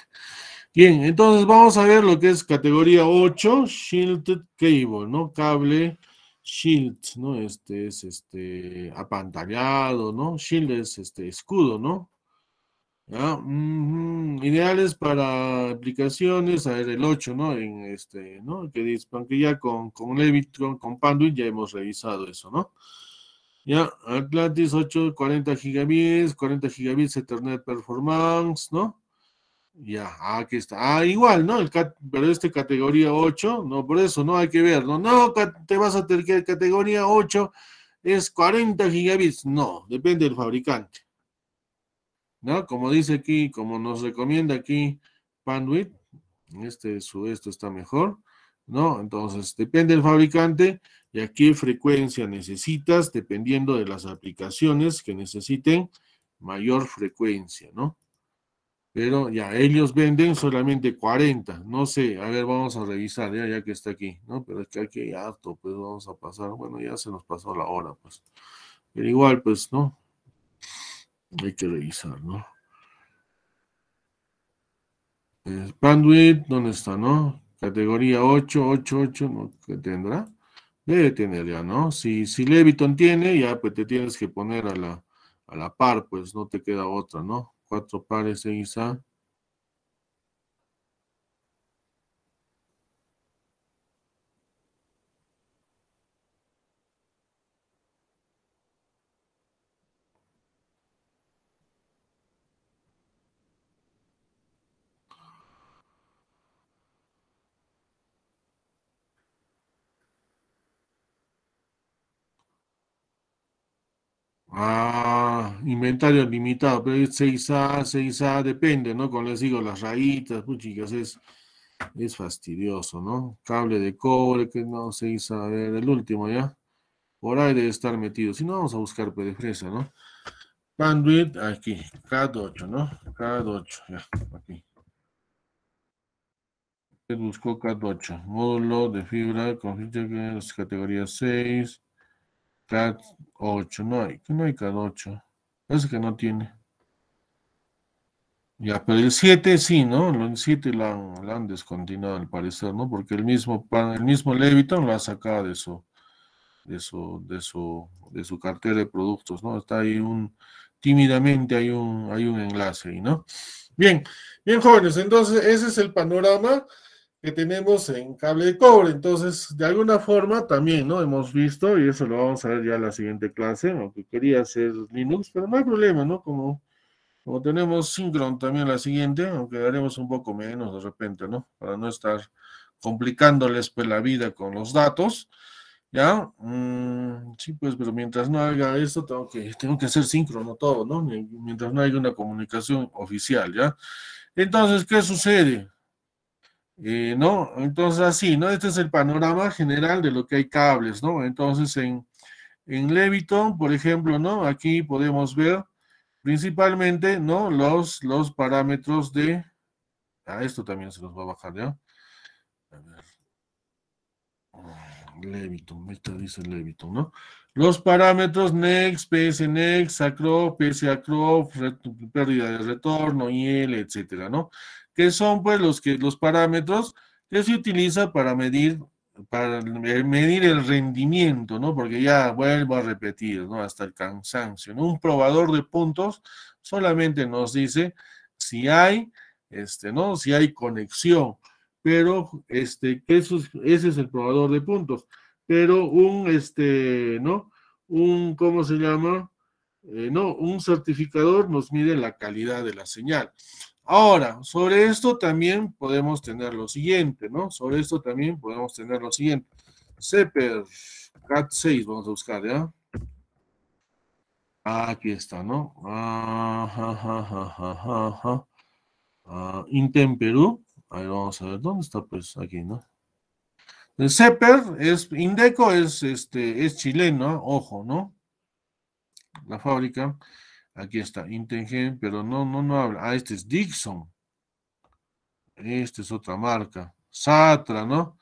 Bien, entonces vamos a ver lo que es categoría 8, Shielded Cable, ¿no? Cable Shield, ¿no? Este es este apantallado, ¿no? Shield es este escudo, ¿no? ¿Ya? Ideales para aplicaciones, a ver, el 8, ¿no? En este, ¿no? Que, que ya con, con Levit, con, con y ya hemos revisado eso, ¿no? Ya, Atlantis 8, 40 gigabits, 40 gigabits Ethernet Performance, ¿no? Ya, aquí está. Ah, igual, ¿no? pero este categoría 8, no, por eso no hay que ver, ¿no? No, te vas a tener que categoría 8 es 40 gigabits. No, depende del fabricante. ¿No? Como dice aquí, como nos recomienda aquí Panduit, este su esto está mejor. ¿no? Entonces, depende del fabricante y a qué frecuencia necesitas, dependiendo de las aplicaciones que necesiten mayor frecuencia, ¿no? Pero ya, ellos venden solamente 40, no sé, a ver, vamos a revisar, ya, ya que está aquí, ¿no? Pero es que aquí hay harto, pues vamos a pasar, bueno, ya se nos pasó la hora, pues. Pero igual, pues, ¿no? Hay que revisar, ¿no? Bandwidth, eh, ¿dónde está, no? Categoría 8, 8, 8, ¿no? ¿Qué tendrá? Debe tener ya, ¿no? Si, si Leviton tiene, ya pues te tienes que poner a la, a la par, pues no te queda otra, ¿no? Cuatro pares en ISA inventario limitado, pero 6A, 6A, depende, ¿no? Con les digo, las rayitas, pues es, es fastidioso, ¿no? Cable de cobre, que no, 6A, a ver, el último ya. Por ahí debe estar metido, si no, vamos a buscar fresa, ¿no? Bandwidth, aquí, K8, ¿no? K8, ya, aquí. Buscó K8, módulo de fibra con categoría 6. Cat 8, no hay, no 8. Parece que no tiene. Ya, pero el 7 sí, ¿no? El 7 lo han, descontinuado al parecer, ¿no? Porque el mismo, el mismo Leviton lo ha sacado de su, de de de su cartera de productos, ¿no? Está ahí un, tímidamente hay un, hay un enlace ahí, ¿no? Bien, bien jóvenes, entonces ese es el panorama que tenemos en cable de cobre. Entonces, de alguna forma también, ¿no? Hemos visto, y eso lo vamos a ver ya en la siguiente clase, aunque quería hacer Linux, pero no hay problema, ¿no? Como, tenemos síncrono también la siguiente, aunque haremos un poco menos de repente, ¿no? Para no estar complicándoles pues la vida con los datos, ¿ya? Mm, sí, pues, pero mientras no haga esto, tengo que, tengo que hacer síncrono todo, ¿no? Mientras no haya una comunicación oficial, ¿ya? Entonces, ¿qué sucede? Eh, ¿No? Entonces, así, ¿no? Este es el panorama general de lo que hay cables, ¿no? Entonces, en, en Leviton, por ejemplo, ¿no? Aquí podemos ver principalmente, ¿no? Los, los parámetros de... a ah, esto también se nos va a bajar, ¿ya? A ver. Oh, Leviton, esto dice Leviton, ¿no? Los parámetros next, Next, acro, PSACRO, pérdida de retorno, IL, etcétera, ¿no? que son pues los, que, los parámetros que se utiliza para medir, para medir el rendimiento, ¿no? Porque ya vuelvo a repetir, ¿no? Hasta el cansancio. Un probador de puntos solamente nos dice si hay, este, ¿no? Si hay conexión, pero este, eso, ese es el probador de puntos. Pero un, este, ¿no? Un, ¿cómo se llama? Eh, no, un certificador nos mide la calidad de la señal. Ahora, sobre esto también podemos tener lo siguiente, ¿no? Sobre esto también podemos tener lo siguiente. Zeper, CAT6, vamos a buscar, ¿ya? Aquí está, ¿no? Ajá, ah, Perú. A vamos a ver, ¿dónde está? Pues aquí, ¿no? El CEPER es, Indeco es, este, es chileno, ojo, ¿no? La fábrica. Aquí está, Intengen, pero no, no, no habla. Ah, este es Dixon. Esta es otra marca. Satra, ¿no?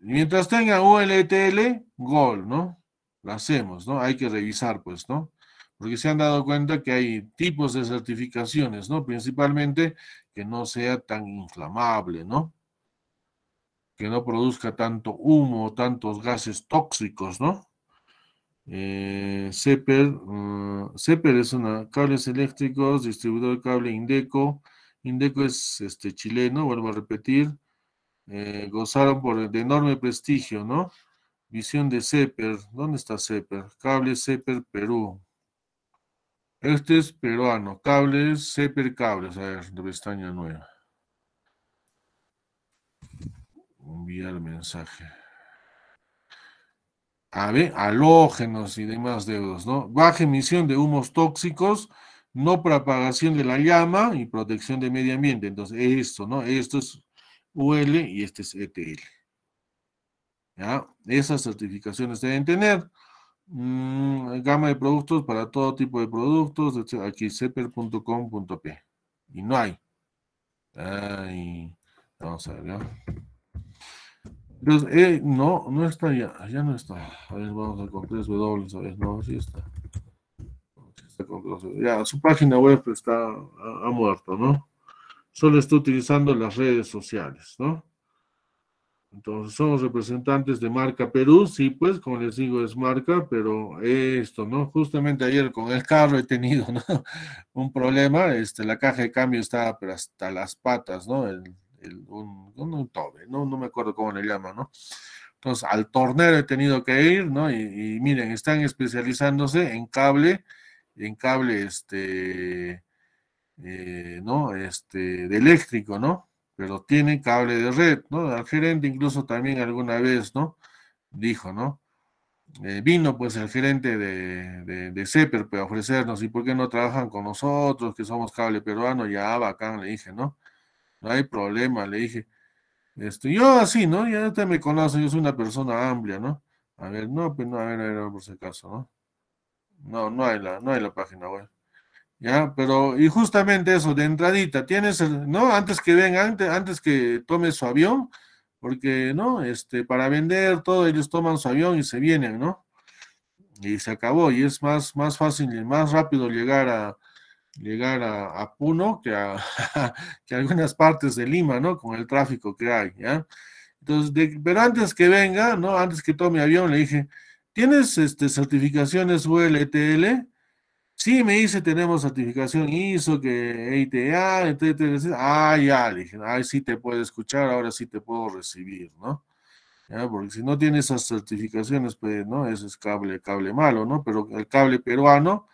Mientras tenga ULTL, gol, ¿no? Lo hacemos, ¿no? Hay que revisar, pues, ¿no? Porque se han dado cuenta que hay tipos de certificaciones, ¿no? Principalmente que no sea tan inflamable, ¿no? Que no produzca tanto humo, tantos gases tóxicos, ¿no? Eh, CEPER, mm, es una cables eléctricos, distribuidor de cable Indeco. Indeco es este, chileno, vuelvo a repetir. Eh, gozaron por de enorme prestigio, ¿no? Visión de CEPER. ¿Dónde está CEPER? Cable CEPER Perú. Este es peruano. Cables CEPER Cables. A ver, de pestaña nueva. Enviar mensaje. A ver, halógenos y demás deudos, ¿no? Baja emisión de humos tóxicos, no propagación de la llama y protección de medio ambiente. Entonces, esto, ¿no? Esto es UL y este es ETL. ¿Ya? Esas certificaciones deben tener. Mm, gama de productos para todo tipo de productos, aquí seper.com.p. Y no hay. Ay, vamos a ver, ¿no? Entonces, eh, no, no está ya, ya no está. A ver, vamos a con W, a ver, no, sí está. Ya, su página web está, ha, muerto, ¿no? Solo está utilizando las redes sociales, ¿no? Entonces, somos representantes de Marca Perú, sí, pues, como les digo, es marca, pero esto, ¿no? Justamente ayer con el carro he tenido, <laughs> ¿no? Un problema, este, la caja de cambio está hasta las patas, ¿no? El, un, tobe, ¿no? no me acuerdo cómo le llaman, ¿no? Entonces, pues, al tornero he tenido que ir, ¿no? Y, miren, están especializándose en cable, en cable, este, eh, ¿no? Este, de eléctrico, ¿no? Pero tienen cable de red, ¿no? Al gerente incluso también alguna vez, ¿no? Dijo, ¿no? Eh, vino pues el gerente de, de, de CEPER para ofrecernos, ¿y por qué no trabajan con nosotros que somos cable peruano? Ya, bacán, le dije, ¿no? No hay problema, le dije. Este, yo así, ¿no? Ya te me conoce, yo soy una persona amplia, ¿no? A ver, no, pues no, a ver, a ver, por si acaso, ¿no? No, no hay la, no hay la página web. Ya, pero, y justamente eso, de entradita, tienes, ¿no? Antes que venga antes, antes que tome su avión, porque, ¿no? Este, para vender todo, ellos toman su avión y se vienen, ¿no? Y se acabó, y es más, más fácil y más rápido llegar a, llegar a, Puno que a, <laughs> que algunas partes de Lima, ¿no? Con el tráfico que hay, ¿ya? Entonces, pero antes que venga, ¿no? Antes que tome avión, le dije, ¿tienes este, certificaciones ULTL? Sí, me dice, tenemos certificación ISO, que EITA, etc. Ah, ya, le dije, ahí sí te puedo escuchar, ahora sí te puedo recibir, ¿no? Porque si no tiene esas certificaciones, pues, ¿no? Ese es cable, cable malo, ¿no? Pero el cable peruano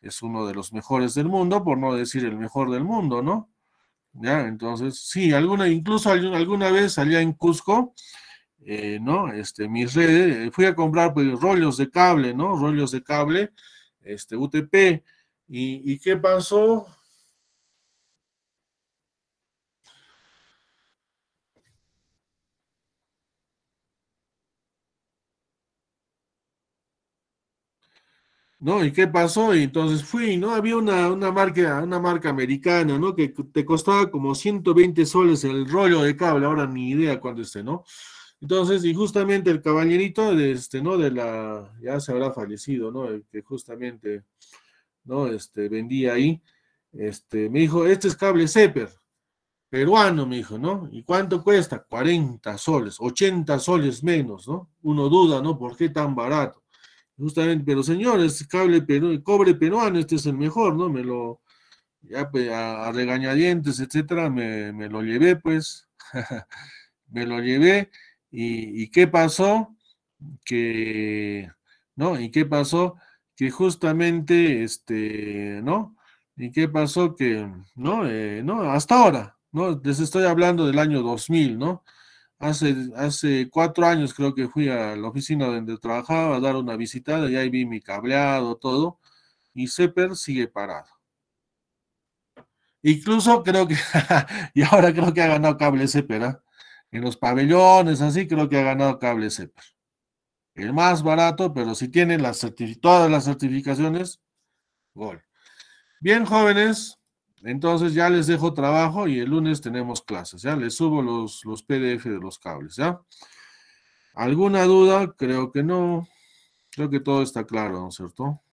es uno de los mejores del mundo, por no decir el mejor del mundo, ¿no? ¿Ya? Entonces, sí, alguna, incluso alguna vez allá en Cusco, eh, ¿no? Este, mis redes, eh, fui a comprar pues, rollos de cable, ¿no? Rollos de cable, este, UTP. ¿Y, y qué pasó? ¿no? ¿Y qué pasó? Y entonces fui, ¿no? Había una, marca, una marca americana, ¿no? Que te costaba como 120 soles el rollo de cable, ahora ni idea cuándo esté, ¿no? Entonces, y justamente el caballerito de este, ¿no? De la, ya se habrá fallecido, ¿no? El que justamente, ¿no? Este, vendía ahí, este, me dijo, este es cable Zeper, peruano, me dijo, ¿no? ¿Y cuánto cuesta? 40 soles, 80 soles menos, ¿no? Uno duda, ¿no? ¿Por qué tan barato? justamente, pero señores, cable el cobre peruano, este es el mejor, ¿no? Me lo, ya pues, a, regañadientes, etcétera, me, lo llevé, pues, <laughs> me lo llevé, y, qué pasó, que, ¿no? Y qué pasó, que justamente, este, ¿no? Y qué pasó que, ¿no? Eh, ¿no? Hasta ahora, ¿no? Les estoy hablando del año 2000, ¿no? Hace, cuatro años creo que fui a la oficina donde trabajaba a dar una visitada y ahí vi mi cableado, todo, y CEPER sigue parado. Incluso creo que, <laughs> y ahora creo que ha ganado cable CEPER, ¿eh? ¿ah? en los pabellones, así creo que ha ganado cable CEPER. El más barato, pero si tiene todas las certificaciones, gol. Bien, jóvenes, entonces ya les dejo trabajo y el lunes tenemos clases, ¿ya? Les subo los, PDF de los cables, ¿ya? ¿Alguna duda? Creo que no. Creo que todo está claro, ¿no es cierto?